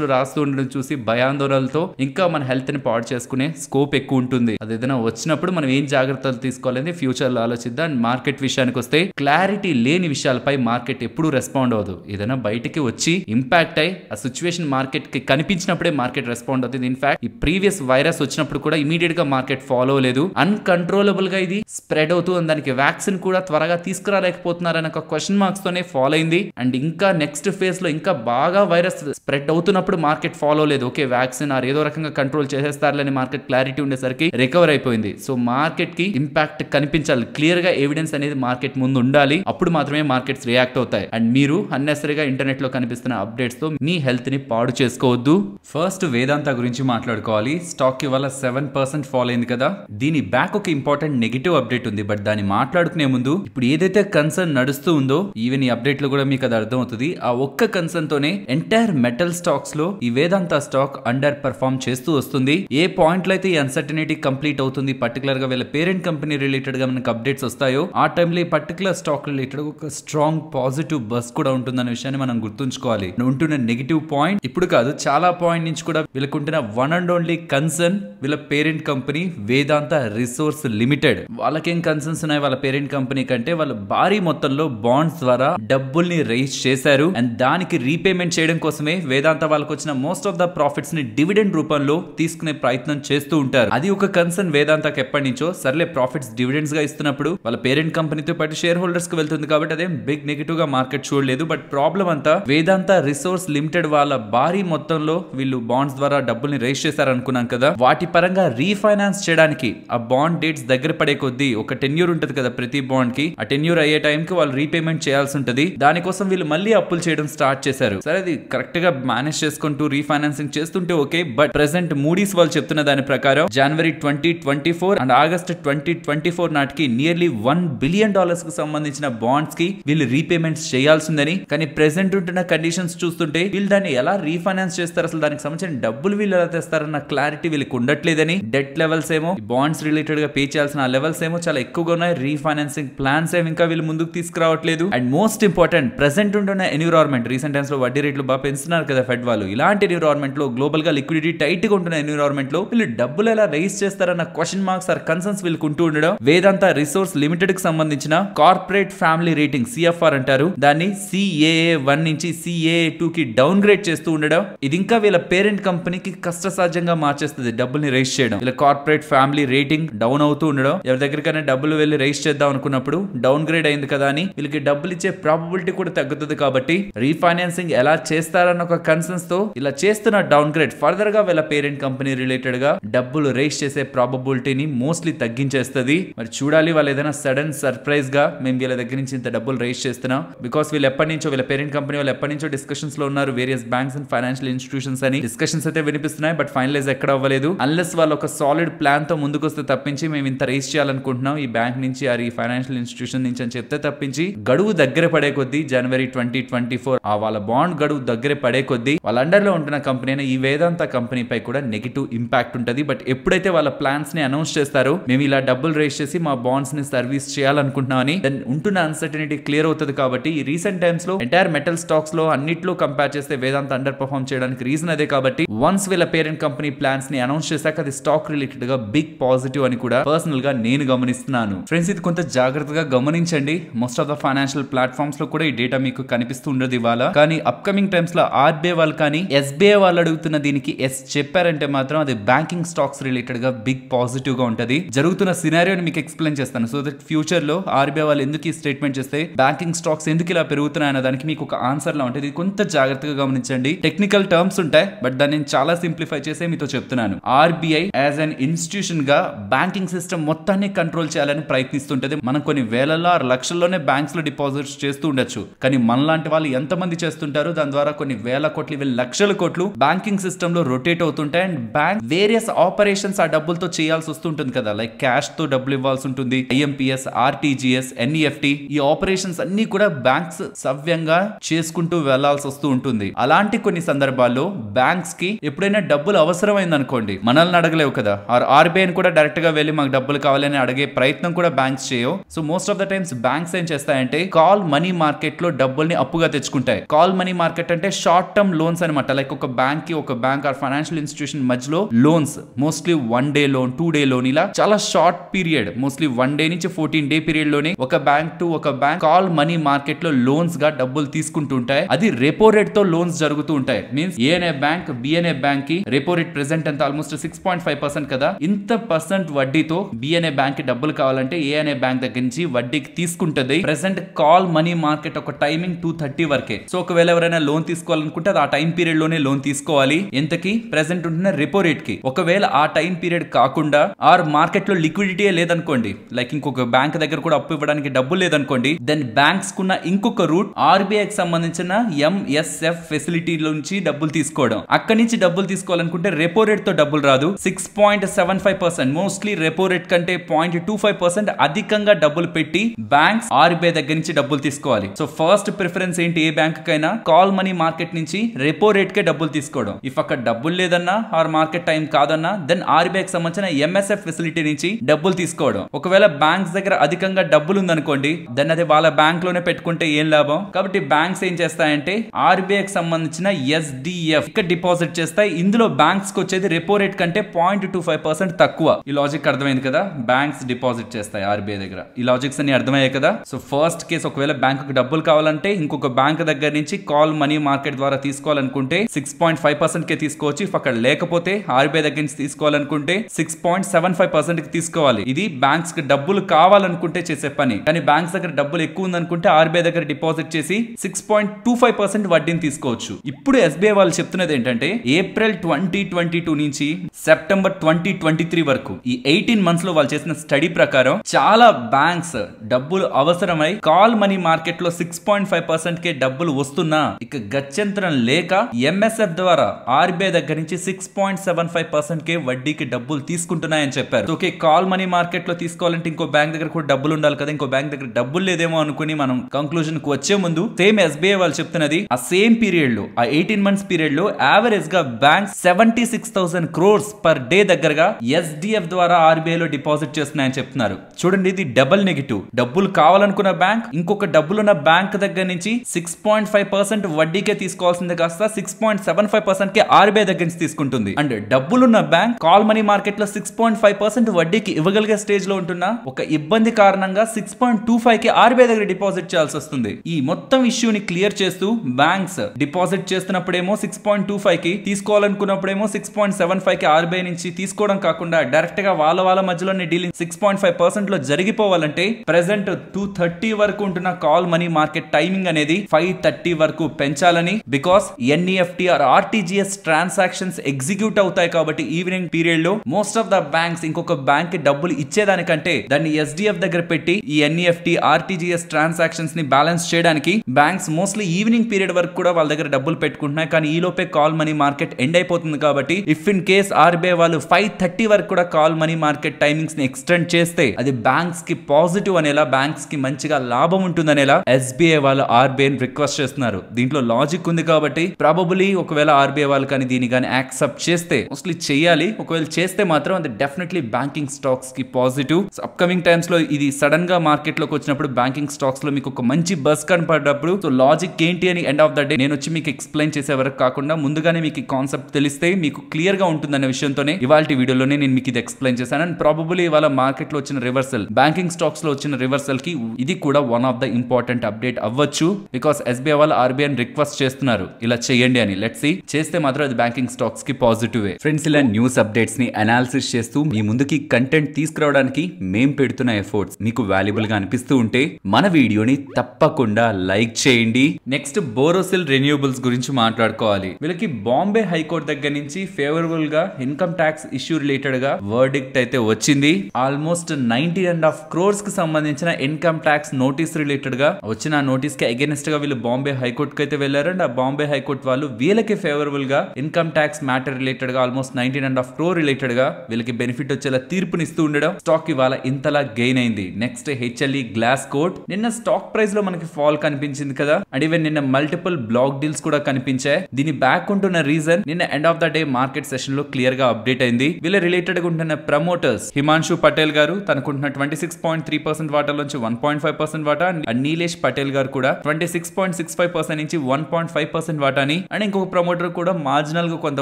లో రాస్తూ ఉండడం చూసి భయాందోళనలతో ఇంకా మన హెల్త్ ని పాడు చేసుకునే స్కోప్ ఎక్కువ ఉంటుంది అది ఏదైనా వచ్చినప్పుడు మనం ఏం జాగ్రత్తలు తీసుకోవాలని ఫ్యూచర్లో ఆలోచిద్దాం మార్కెట్ విషయానికి వస్తే క్లారిటీ లేని విషయాలపై మార్కెట్ ఎప్పుడు రెస్పాండ్ ఉండదు ఏదైనా బయటికి వచ్చి ఇంపాక్ట్ అయ్యి ఆ సిచ్యువేషన్ మార్కెట్ కి కనిపించినప్పుడే మార్కెట్ రెస్పాండ్ అవుతుంది ఇన్ఫాక్ట్ ఈ ప్రీవియస్ వైరస్ వచ్చినప్పుడు కూడా ఇమీడియట్ గా మార్కెట్ ఫాలో లేదు అన్కంట్రోలబుల్ గా ఇది స్ప్రెడ్ అవుతూ దానికి వ్యాక్సిన్ కూడా త్వరగా తీసుకురాలేకపోతున్నారనే ఒక క్వశ్చన్ మార్క్స్ తోనే ఫాలో అయింది అండ్ ఇంకా నెక్స్ట్ ఫేజ్ లో ఇంకా బాగా వైరస్ స్ప్రెడ్ అవుతున్నప్పుడు మార్కెట్ ఫాలో లేదు ఓకే వ్యాక్సిన్ ఆర్ ఏదో రకంగా కంట్రోల్ చేసేస్తారులేని మార్కెట్ క్లారిటీ ఉండేసరికి రికవర్ అయిపోయింది సో మార్కెట్ కి ఇంపాక్ట్ కనిపించాలి క్లియర్ గా ఎవిడెన్స్ అనేది మార్కెట్ ముందు ఉండాలి అప్పుడు మాత్రమే మార్కెట్స్ రియాక్ట్ అవుతాయి అండ్ మీరు అన్నెసరిగా ఇంటర్నెట్ లో కనిపిస్తున్న అప్డేట్స్ తో మీ హెల్త్ ని పాడు చేసుకోవద్దు ఫస్ట్ వేదాంత గురించి మాట్లాడుకోవాలి స్టాక్ ఇవాళ సెవెన్ పర్సెంట్ ఫాల్ అయింది కదా దీని బ్యాక్ ఒక ఇంపార్టెంట్ నెగిటివ్ అప్డేట్ ఉంది బట్ దాన్ని మాట్లాడుకునే ముందు ఇప్పుడు ఏదైతే కన్సర్న్ నడుస్తూ ఉందో ఈవెన్ ఈ లో కూడా మీకు అది అర్థం అవుతుంది ఆ ఒక్క కన్సర్న్ తోనే ఎంటైర్ మెటల్ స్టాక్స్ లో ఈ వేదాంత స్టాక్ అండర్ పర్ఫామ్ చేస్తూ వస్తుంది ఏ పాయింట్లో అయితే ఈ అన్సర్టనిటీ కంప్లీట్ అవుతుంది పర్టికులర్ గా వీళ్ళ పేరెంట్ కంపెనీ రిలేటెడ్ గా మనకు అప్డేట్స్ వస్తాయో ఆ టైంలో ఈ పర్టికులర్ స్టాక్ రిలేటెడ్ ఒక స్ట్రాంగ్ పాజిటివ్ బస్ కూడా ఉంటుందనే విషయాన్ని మనం గుర్తుంచుకోవాలి ఉంటున్న నెగిటివ్ పాయింట్ ఇప్పుడు కాదు చాలా పాయింట్ నుంచి కూడా వీళ్ళకుంటున్న వన్ అండ్ ఓన్లీ కన్సర్న్ వీళ్ళ parent company Vedanta resource limited వాళ్ళకేం కన్సర్న్స్ ఉన్నాయి వాళ్ళ పేరెంట్ కంపెనీ కంటే వాళ్ళు భారీ మొత్తంలో బాండ్స్ ద్వారా డబ్బుల్ని రేజ్ చేశారు అండ్ దానికి రీపేమెంట్ చేయడం కోసమే వేదాంత వాళ్ళకు వచ్చిన మోస్ట్ ఆఫ్ ద ప్రాఫిట్స్ ని డివిడెండ్ రూపంలో తీసుకునే ప్రయత్నం చేస్తూ ఉంటారు అది ఒక కన్సర్న్ వేదాంతకి ఎప్పటి నుంచో సర్లే ప్రాఫిట్స్ డివిడెండ్స్ గా ఇస్తున్నప్పుడు వాళ్ళ పేరెంట్ కంపెనీతో పాటు షేర్ హోల్డర్స్ కి వెళ్తుంది కాబట్టి అదే బిగ్ నెగిటివ్ గా మార్కెట్ చూడలేదు బట్ ప్రాబ్లం అంతా వేదాంత రిసోర్స్ లిమిటెడ్ వాళ్ళ భారీ మొత్తంలో వీళ్ళు బాండ్స్ ద్వారా డబ్బుల్ని రేస్ చేశారనుకున్నాం కదా వాటి పరంగా రీఫైనాన్స్ చేయడానికి ఆ బాండ్ డేట్స్ దగ్గర పడే కొద్దీ ఒక టెన్యూర్ ఉంటుంది కదా ప్రతి బాండ్ కి ఆ టెన్యూర్ అయ్యే టైం కి వాళ్ళు రీపేమెంట్ చేయాల్సి ఉంటుంది దానికోసం వీళ్ళు మళ్ళీ అప్పులు చేయడం స్టార్ట్ చేశారు సరే అది కరెక్ట్ గా మేనేజ్ చేసుకుంటూ రీఫైనాన్సింగ్ చేస్తుంటే ఓకే బట్ ప్రెసెంట్ మూడీస్ వాళ్ళు చెప్తున్న దాని ప్రకారం జనవరి twenty twenty four and August twenty twenty four నాటికి నియర్లీ వన్ బిలియన్ డాలర్స్ కు సంబంధించిన బాండ్స్ కి వీళ్ళు రీపేమెంట్స్ చేయాల్సిందని కానీ ప్రెసెంట్ ఉంటున్న కండిషన్స్ చూస్తుంటే వీళ్ళు దాన్ని ఎలా రీఫైనాన్స్ చేస్తారు అసలు దానికి సంబంధించిన డబ్బులు వీళ్ళు ఎలా తెస్తారన్న క్లారిటీ వీళ్ళకి ఉండట్లేదని డెట్ లెవెల్స్ ఏమో బాండ్స్ రిలేటెడ్ గా పే చేయాల్సిన లెవెల్స్ ఏమో చాలా ఎక్కువగా ఉన్నాయి రీఫైనాన్సింగ్ ప్లాన్స్ ఏమి ఇంకా వీళ్ళు ముందుకు తీసుకురావట్లేదు అండ్ మోస్ట్ ఇంపార్టెంట్ ప్రెసెంట్ ఉంటున్న ఎన్విరాన్మెంట్ రీసెంట్ టైమ్స్ లో వడ్డీ రేట్లు బాగా పెంచుతున్నారు కదా ఫెడ్ వాళ్ళు ఇలాంటి ఎన్విరాన్మెంట్ లో గ్లోబల్ గా లిక్విడిటీ టైట్ గా ఉంటున్న ఎన్విరాన్మెంట్ లో వీళ్ళు డబ్బులు ఎలా రైస్ చేస్తారన్న క్వశ్చన్ మార్క్స్ ఆర్ కన్సర్న్స్ వీళ్ళు ఉంటూ ఉండడం వేదాంత రిసోర్స్ లిమిటెడ్ కి సంబంధించిన కార్పొరేట్ ఫ్యామిలీ రేటింగ్ సిఎఫ్ఆర్ అంటారు దాన్ని సి సిఏఏ వన్ నుంచి సిఏఏ టూకి డౌన్ గ్రేడ్ చేస్తూ ఉండడం ఇది ఇంకా వీళ్ళ పేరెంట్ కంపెనీకి కష్టసాధ్యంగా మార్చేస్తుంది డబ్బుల్ని రేస్ చేయడం వీళ్ళ కార్పొరేట్ ఫ్యామిలీ రేటింగ్ డౌన్ అవుతూ ఉండడం ఎవరి దగ్గరికైనా డబ్బులు వెళ్ళి రేస్ చేద్దాం అనుకున్నప్పుడు డౌన్ గ్రేడ్ అయింది కదా అని వీళ్ళకి డబ్బులు ఇచ్చే ప్రాబిలిటీ కూడా తగ్గుతుంది కాబట్టి రీఫైనాన్సింగ్ ఎలా చేస్తారన్న ఒక కన్సర్న్స్ తో ఇలా చేస్తున్న డౌన్ గ్రేడ్ ఫర్దర్ గా వీళ్ళ పేరెంట్ కంపెనీ రిలేటెడ్ గా డబ్బులు రేస్ చేసే ప్రాబిలిటీని మోస్ట్లీ తగ్గించేస్తుంది మరి చూడాలి వాళ్ళు ఏదైనా సడన్ సర్ప్రైజ్ గా మేము వీళ్ళ దగ్గర నుంచి ఇంత డబ్బులు రేస్ చేస్తున్నాం బికాస్ వీళ్ళు ఎప్పటి ఎప్పటి నుంచో వీళ్ళ పేరెంట్ కంపెనీ వాళ్ళు ఎప్పటి నుంచో డిస్కషన్స్ లో ఉన్నారు various banks and financial institutions అని డిస్కషన్స్ అయితే వినిపిస్తున్నాయి బట్ ఫైనలైజ్ ఎక్కడ అవ్వలేదు అన్లెస్ వాళ్ళు ఒక సాలిడ్ ప్లాన్ తో ముందుకు వస్తే తప్పించి మేము ఇంత రేస్ చేయాలనుకుంటున్నాం ఈ బ్యాంక్ నుంచి ఆ ఈ ఫైనాన్షియల్ ఇన్స్టిట్యూషన్ నుంచి అని చెప్తే తప్పించి గడువు దగ్గర పడే కొద్దీ జనవరి ట్వంటీ ట్వంటీ ఫోర్ ఆ వాళ్ళ బాండ్ గడువు దగ్గర పడే కొద్దీ వాళ్ళ లో ఉంటున్న కంపెనీ అయిన ఈ వేదాంత కంపెనీ పై కూడా నెగిటివ్ ఇంపాక్ట్ ఉంటుంది బట్ ఎప్పుడైతే వాళ్ళ ప్లాన్స్ ని అనౌన్స్ చేస్తారో మేము ఇలా డబ్బులు రేస్ చేసి మా బాండ్స్ ని సర్వీస్ చేయాలనుకుంటున్నామని దెన్ ఉంటున్న అన్సర్టనిటీ క్లియర్ అవుతుంది కాబట్టి ఈ రీసెంట్ టైం లో ఎంటైర్ మెటల్ స్టాక్స్ లో అన్నిట్లో కంపేర్ చేస్తే వేదాంత అండర్ పర్ఫామ్ చేయడానికి రీజన్ అదే కాబట్టి వన్స్ వీళ్ళ పేరెంట్ కంపెనీ ప్లాన్స్ ని అనౌన్స్ చేశాక అది స్టాక్ రిలేటెడ్ గా బిగ్ పాజిటివ్ అని కూడా పర్సనల్ గా నేను గమనిస్తున్నాను ఫ్రెండ్స్ ఇది కొంత జాగ్రత్తగా గమనించండి most of the financial platforms లో కూడా ఈ డేటా మీకు కనిపిస్తూ ఉండదు ఇవాళ కానీ అప్కమింగ్ టైమ్స్ లో ఆర్బీఐ వాళ్ళు కానీ ఎస్బీఐ వాళ్ళు అడుగుతున్న దీనికి ఎస్ చెప్పారంటే మాత్రం అది బ్యాంకింగ్ స్టాక్స్ రిలేటెడ్ గా బిగ్ పాజిటివ్ గా ఉంటది జరుగుతున్న సినారియో మీకు ఎక్స్ప్లెయిన్ చేస్తాను సో దట్ ఫ్యూచర్ లో ఆర్బీఐ వాళ్ళు ఎందుకు ఈ స్టేట్మెంట్ చేస్తే బ్యాంకింగ్ స్టాక్స్ ఎందుకు ఇలా పెరుగుతున్నాయి అన్న దానికి మీకు ఒక ఆన్సర్లో ఉంటుంది కొంత జాగ్రత్తగా గమనించండి టెక్నికల్ టర్మ్స్ ఉంటాయి బట్ దాన్ని నేను చాలా సింప్లిఫై చేసే మీతో చెప్తున్నాను ఆర్బీఐ యాజ్ అన్ ఇన్స్టిట్యూషన్ గా బ్యాంకింగ్ సిస్టమ్ మొత్తాన్ని కంట్రోల్ చేయాలని ప్రయత్నిస్తుంటది మనం కొన్ని వేలలో ఆరు లక్షల్లోనే బ్యాంక్స్ లో డిపాజిట్స్ చేస్తూ ఉండొచ్చు కానీ మనలాంటి వాళ్ళు ఎంత మంది చేస్తుంటారు దాని ద్వారా కొన్ని వేల కోట్లు ఇవి లక్షల కోట్లు బ్యాంకింగ్ సిస్టమ్ లో రొటేట్ అవుతుంటాయి అండ్ బ్యాంక్ వేరియస్ ఆపరేషన్స్ ఆ డబ్బులతో చేయాల్సి వస్తుంటుంది కదా లైక్ క్యాష్ తో డబ్బులు ఇవ్వాల్సి ఉంటుంది ఐఎంపీఎస్ ఆర్టీజీఎస్ ఎన్ఈఎఫ్టీ ఈ ఆపరేషన్స్ అన్ని కూడా బ్యాంక్స్ సవ్యంగా చేసుకుంటూ వెళ్లాల్సి వస్తూ ఉంటుంది అలాంటి కొన్ని సందర్భాల్లో బ్యాంక్స్ కి ఎప్పుడైనా డబ్బులు అవసరమైంది అనుకోండి మనల్ని అడగలేవు కదా ఆర్ ఆర్బీఐని కూడా డైరెక్ట్ గా వెళ్ళి మాకు డబ్బులు కావాలని అడిగే ప్రయత్నం కూడా బ్యాంక్స్ చేయవు so most of the times banks ఏం చేస్తాయంటే కాల్ మనీ మార్కెట్ లో డబ్బుల్ని అప్పుగా తెచ్చుకుంటాయి కాల్ మనీ మార్కెట్ అంటే షార్ట్ టర్మ్ లోన్స్ అనమాట లైక్ ఒక బ్యాంక్ కి ఒక బ్యాంక్ ఆర్ ఫైనాన్షియల్ ఇన్స్టిట్యూషన్ మధ్యలో loans mostly one day loan two day loan ఇలా చాలా short period mostly one day నుంచి ఫోర్టీన్ డే పీరియడ్ లోనే ఒక బ్యాంక్ టు ఒక బ్యాంక్ కాల్ మనీ మార్కెట్ లో లోన్స్ గా గా డబ్బులు తీసుకుంటుంటాయి అది రెపో రేట్ తో లోన్స్ జరుగుతూ ఉంటాయి మీన్స్ ఏఎన్ఏ బ్యాంక్ బిఎన్ఏ బ్యాంక్ కి రెపో రేట్ ప్రెసెంట్ అంతా almost six point five percent కదా ఇంత పర్సెంట్ వడ్డీతో బిఎన్ఏ బ్యాంక్ కి డబ్బులు కావాలంటే ఏఎన్ఏ బ్యాంక్ దగ్గర నుంచి వడ్డీకి తీసుకుంటది ప్రెసెంట్ కాల్ మనీ మార్కెట్ ఒక టైమింగ్ టూ థర్టీ వరకే సో ఒకవేళ ఎవరైనా లోన్ తీసుకోవాలనుకుంటే అది ఆ టైం పీరియడ్ లోనే లోన్ తీసుకోవాలి ఎంతకి ప్రెసెంట్ ఉంటున్న రెపో రేట్ కి ఒకవేళ ఆ టైం పీరియడ్ కాకుండా ఆర్ మార్కెట్ లో లిక్విడిటీ లేదనుకోండి లైక్ ఇంకొక బ్యాంక్ దగ్గర కూడా అప్పు ఇవ్వడానికి డబ్బు లేదనుకోండి దెన్ బ్యాంక్స్ కున్న ఇంకొక రూట్ ఆర్బీఐకి సంబంధించిన ఎంఎస్ఎఫ్ ఫెసిలిటీ నుంచి డబ్బులు తీసుకోవడం అక్కడి నుంచి డబ్బులు తీసుకోవాలనుకుంటే రెపో రేట్ తో డబ్బులు రాదు six point seven five percent mostly repo rate కంటే పాయింట్ టూ ఫైవ్ పర్సెంట్ అధికంగా డబ్బులు పెట్టి బ్యాంక్ ఆర్బీఐ దగ్గర నుంచి డబ్బులు తీసుకోవాలి సో ఫస్ట్ ప్రిఫరెన్స్ ఏంటి ఏ బ్యాంక్ కైనా కాల్ మనీ మార్కెట్ నుంచి రెపో రేట్ కే డబ్బులు తీసుకోవడం ఇఫ్ అక్కడ డబ్బులు లేదన్నా ఆర్ మార్కెట్ టైం కాదన్నా దెన్ ఆర్బీఐకి సంబంధించిన ఎంఎస్ఎఫ్ ఫెసిలిటీ నుంచి డబ్బులు తీసుకోవడం ఒకవేళ బ్యాంక్స్ దగ్గర అధికంగా డబ్బులు ఉందనుకోండి దెన్ అది వాళ్ళ బ్యాంక్ లోనే పెట్టుకుంటే ఏం లాభం కాబట్టి బ్యాంక్స్ ఏం చేస్తాయంటే ఆర్బీఐకి సంబంధించిన ఎస్డిఎఫ్ ఇక్కడ డిపాజిట్ చేస్తాయి ఇందులో బ్యాంక్స్ కి వచ్చేది రెపో రేట్ కంటే పాయింట్ టూ ఫైవ్ పర్సెంట్ తక్కువ ఈ లాజిక్ అర్థమైంది కదా బ్యాంక్స్ డిపాజిట్ చేస్తాయి ఆర్బీఐ దగ్గర ఈ లాజిక్స్ అన్ని అర్థమయ్యాయి కదా సో ఫస్ట్ కేసు ఒకవేళ బ్యాంక్ డబ్బులు కావాలంటే ఇంకొక బ్యాంక్ దగ్గర నుంచి కాల్ మనీ మార్కెట్ ద్వారా తీసుకోవాలనుకుంటే సిక్స్ పాయింట్ ఫైవ్ పర్సెంట్ కే తీసుకోవచ్చు అక్కడ లేకపోతే ఆర్బీఐ దగ్గర నుంచి తీసుకోవాలనుకుంటే six point seven five percent కి తీసుకోవాలి ఇది బ్యాంక్స్ కి డబ్బులు కావాలనుకుంటే చేసే పని కానీ బ్యాంక్స్ దగ్గర డబ్బులు ఎక్కువ ఉందనుకుంటే ఆర్బీఐ దగ్గర డిపాజిట్ వచ్చేసి six point two five percent వడ్డీని తీసుకోవచ్చు ఇప్పుడు ఎస్బీఐ వాళ్ళు చెప్తున్నది ఏంటంటే ఏప్రిల్ ట్వంటీ ట్వంటీ టూ నుంచి సెప్టెంబర్ ట్వంటీ ట్వంటీ త్రీ వరకు ఈ ఎయిటీన్ మంత్స్ లో వాళ్ళు చేసిన స్టడీ ప్రకారం చాలా బ్యాంక్స్ డబ్బులు అవసరమై కాల్ మనీ మార్కెట్ లో సిక్స్ పాయింట్ ఫైవ్ పర్సెంట్ కే డబ్బులు వస్తున్నా ఇక గత్యంతరం లేక ఎంఎస్ఎఫ్ ద్వారా ఆర్బీఐ దగ్గర నుంచి six point seven five percent కే వడ్డీకి డబ్బులు తీసుకుంటున్నాయని చెప్పారు ఓకే కాల్ మనీ మార్కెట్ లో తీసుకోవాలంటే ఇంకో బ్యాంక్ దగ్గర కూడా డబ్బులు ఉండాలి కదా ఇంకో బ్యాంక్ దగ్గర డబ్బులు లేదేమో అనుకుని మనం కంక్లూజన్ కు వచ్చే ముందు సేమ్ ఎస్బీఐ వాళ్ళు చెప్తున్నది ఆ సేమ్ పీరియడ్ లో ఆ ఎయిటీన్ మంత్స్ పీరియడ్ లో యావరేజ్ గా bank seventy six thousand crores per day దగ్గరగా ఎస్డిఎఫ్ ద్వారా లో డిపాజిట్ చేస్తున్నాయని చెప్తున్నారు చూడండి ఇది డబుల్ నెగిటివ్ డబ్బులు కావాలనుకున్న బ్యాంక్ ఇంకొక డబ్బులున్న బ్యాంక్ దగ్గర నుంచి సిక్స్ పాయింట్ ఫైవ్ పర్సెంట్ వడ్డీకే తీసుకోవాల్సింది కాస్త six point seven five percent కి ఆర్బీఐ దగ్గర నుంచి తీసుకుంటుంది అండ్ డబ్బులున్న బ్యాంక్ కాల్ మనీ మార్కెట్ లో సిక్స్ పాయింట్ ఫైవ్ పర్సెంట్ వడ్డీకి ఇవ్వగలిగే స్టేజ్ లో ఉంటున్న ఒక ఇబ్బంది కారణంగా సిక్స్ పాయింట్ టూ ఫైవ్ కి ఆర్బీఐ దగ్గర డిపాజిట్ చేయాల్సి వస్తుంది ఈ మొత్తం ఇష్యూని క్లియర్ చేస్తూ బ్యాంక్స్ డిపాజిట్ చేస్తున్నప్పుడేమో సిక్స్ పాయింట్ టూ ఫైవ్ కి తీసుకోవాలనుకున్నప్పుడేమో సిక్స్ పాయింట్ సెవెన్ ఫైవ్ కి ఆర్బీఐ ఆర్బీఐ నుంచి తీసుకోవడం కాకుండా డైరెక్ట్ గా వాళ్ళ వాళ్ళ మధ్యలోనే dealing six point five percent లో జరిగిపోవాలంటే ప్రెసెంట్ టూ థర్టీ వరకు ఉంటున్న కాల్ మనీ మార్కెట్ టైమింగ్ అనేది ఫైవ్ థర్టీ వరకు పెంచాలని because NEFT or RTGS transactions execute అవుతాయి కాబట్టి ఈవినింగ్ పీరియడ్ లో మోస్ట్ ఆఫ్ ద బ్యాంక్స్ ఇంకొక బ్యాంక్ కి డబ్బులు ఇచ్చేదానికంటే దాన్ని ఎస్డిఎఫ్ దగ్గర పెట్టి ఈ ఎన్ఈఎఫ్టీ ఆర్టీజీఎస్ ట్రాన్సాక్షన్స్ ని బ్యాలెన్స్ చేయడానికి బ్యాంక్స్ మోస్ట్లీ ఈవినింగ్ పీరియడ్ వరకు కూడా వాళ్ళ దగ్గర డబ్బులు పెట్టుకుంటున్నాయి కానీ ఈ లోపే కాల్ మనీ మార్కెట్ ఎండ్ అయిపోతుంది కాబట్టి ఇఫ్ ఇన్ కేస్ ఆ ఆర్బీఐ వాళ్ళు ఫైవ్ థర్టీ వరకు కూడా కాల్ మనీ మార్కెట్ టైమింగ్స్ ని ఎక్స్టెండ్ చేస్తే అది బ్యాంక్స్ కి పాజిటివ్ అనేలా బ్యాంక్స్ కి మంచిగా లాభం ఉంటుందనేలా ఎస్బీఐ వాళ్ళు ఆర్బీఐ రిక్వెస్ట్ చేస్తున్నారు దీంట్లో లాజిక్ ఉంది కాబట్టి ప్రాబబ్లీ ఒకవేళ ఆర్బీఐ వాళ్ళు కానీ దీన్ని కానీ యాక్సెప్ట్ చేస్తే మోస్ట్లీ చేయాలి ఒకవేళ చేస్తే మాత్రం అది డెఫినెట్లీ బ్యాంకింగ్ స్టాక్స్ కి పాజిటివ్ అప్కమింగ్ టైమ్స్ లో ఇది సడన్ గా మార్కెట్ లోకి వచ్చినప్పుడు బ్యాంకింగ్ స్టాక్స్ లో మీకు ఒక మంచి బస్ కనపడ్డప్పుడు సో లాజిక్ ఏంటి అని ఎండ్ ఆఫ్ ద డే నేను వచ్చి మీకు ఎక్స్ప్లెయిన్ చేసే వరకు కాకుండా ముందుగానే మీకు కాన్సెప్ట్ తెలిస్తే మీకు క్లియర్ గా ఉంటుందనే విషయంతోనే ఇవాళ వీడియోలోనే నేను మీకు ఇది ఎక్స్ప్లెయిన్ చేశాను అండ్ ప్రాబబ్లీ ఇవాళ మార్కెట్ లో వచ్చిన రివర్సల్ బ్యాంకింగ్ స్టాక్స్ లో వచ్చిన రివర్సల్ కి ఇది కూడా one of the important update అవ్వచ్చు బికాస్ ఎస్బీఐ వాళ్ళు ఆర్బీఐ రిక్వెస్ట్ చేస్తున్నారు ఇలా చేయండి అని లెట్స్ సి చేస్తే మాత్రం అది బ్యాంకింగ్ స్టాక్స్ కి పాజిటివ్ ఫ్రెండ్స్ ఇలా న్యూస్ అప్డేట్స్ ని అనాలిసిస్ చేస్తూ మీ ముందుకి కంటెంట్ తీసుకురావడానికి మేం పెడుతున్న ఎఫర్ట్స్ మీకు వాల్యుబుల్ గా అనిపిస్తూ ఉంటే మన వీడియోని తప్పకుండా లైక్ చేయండి నెక్స్ట్ బోరోసిల్ రెన్యూబుల్స్ గురించి మాట్లాడుకోవాలి వీళ్ళకి బాంబే హైకోర్టు దగ్గర నుంచి ఫేవరబుల్ గా ఇన్కమ్ ట్యాక్స్ ఇష్యూ రిలేటెడ్ గా వర్డిక్ట్ అయితే వచ్చింది almost ninety and half crores కి సంబంధించిన ఇన్కమ్ ట్యాక్స్ నోటీస్ రిలేటెడ్ గా వచ్చిన నోటీస్ కి అగేనిస్ట్ గా వీళ్ళు బాంబే హైకోర్టు అయితే వెళ్లారు అండ్ ఆ బాంబే హైకోర్టు వాళ్ళు వీళ్ళకి ఫేవరబుల్ గా ఇన్కమ్ ట్యాక్స్ మ్యాటర్ రిలేటెడ్ గా almost nineteen and half crore related గా వీళ్ళకి బెనిఫిట్ వచ్చేలా తీర్పునిస్తూ ఉండడం స్టాక్ ఇవాళ ఇంతలా గెయిన్ అయింది నెక్స్ట్ హెచ్ఎల్ఈ గ్లాస్ కోట్ నిన్న స్టాక్ ప్రైస్ లో మనకి ఫాల్ కనిపించింది కదా అండ్ ఈవెన్ నిన్న మల్టిపుల్ బ్లాక్ డీల్స్ కూడా కనిపించాయి దీని బ్యాక్ ఉంటున్న రీజన్ నిన్న end of the day market session లో క్లియర్ గా అప్డేట్ అయింది వీళ్ళ రిలేటెడ్ గా ఉంటున్న ప్రమోటర్స్ హిమాన్షు పటేల్ గారు తనకుంటున్న twenty six point three percent నుంచి వన్ పాయింట్ ఫైవ్ పర్సెంట్ వాటా అండ్ నీలేష్ పటేల్ గారు కూడా twenty six point six five percent నుంచి వన్ పాయింట్ ఫైవ్ పర్సెంట్ వాటాని అండ్ ఇంకొక ప్రమోటర్ కూడా మార్జినల్ గా కొంత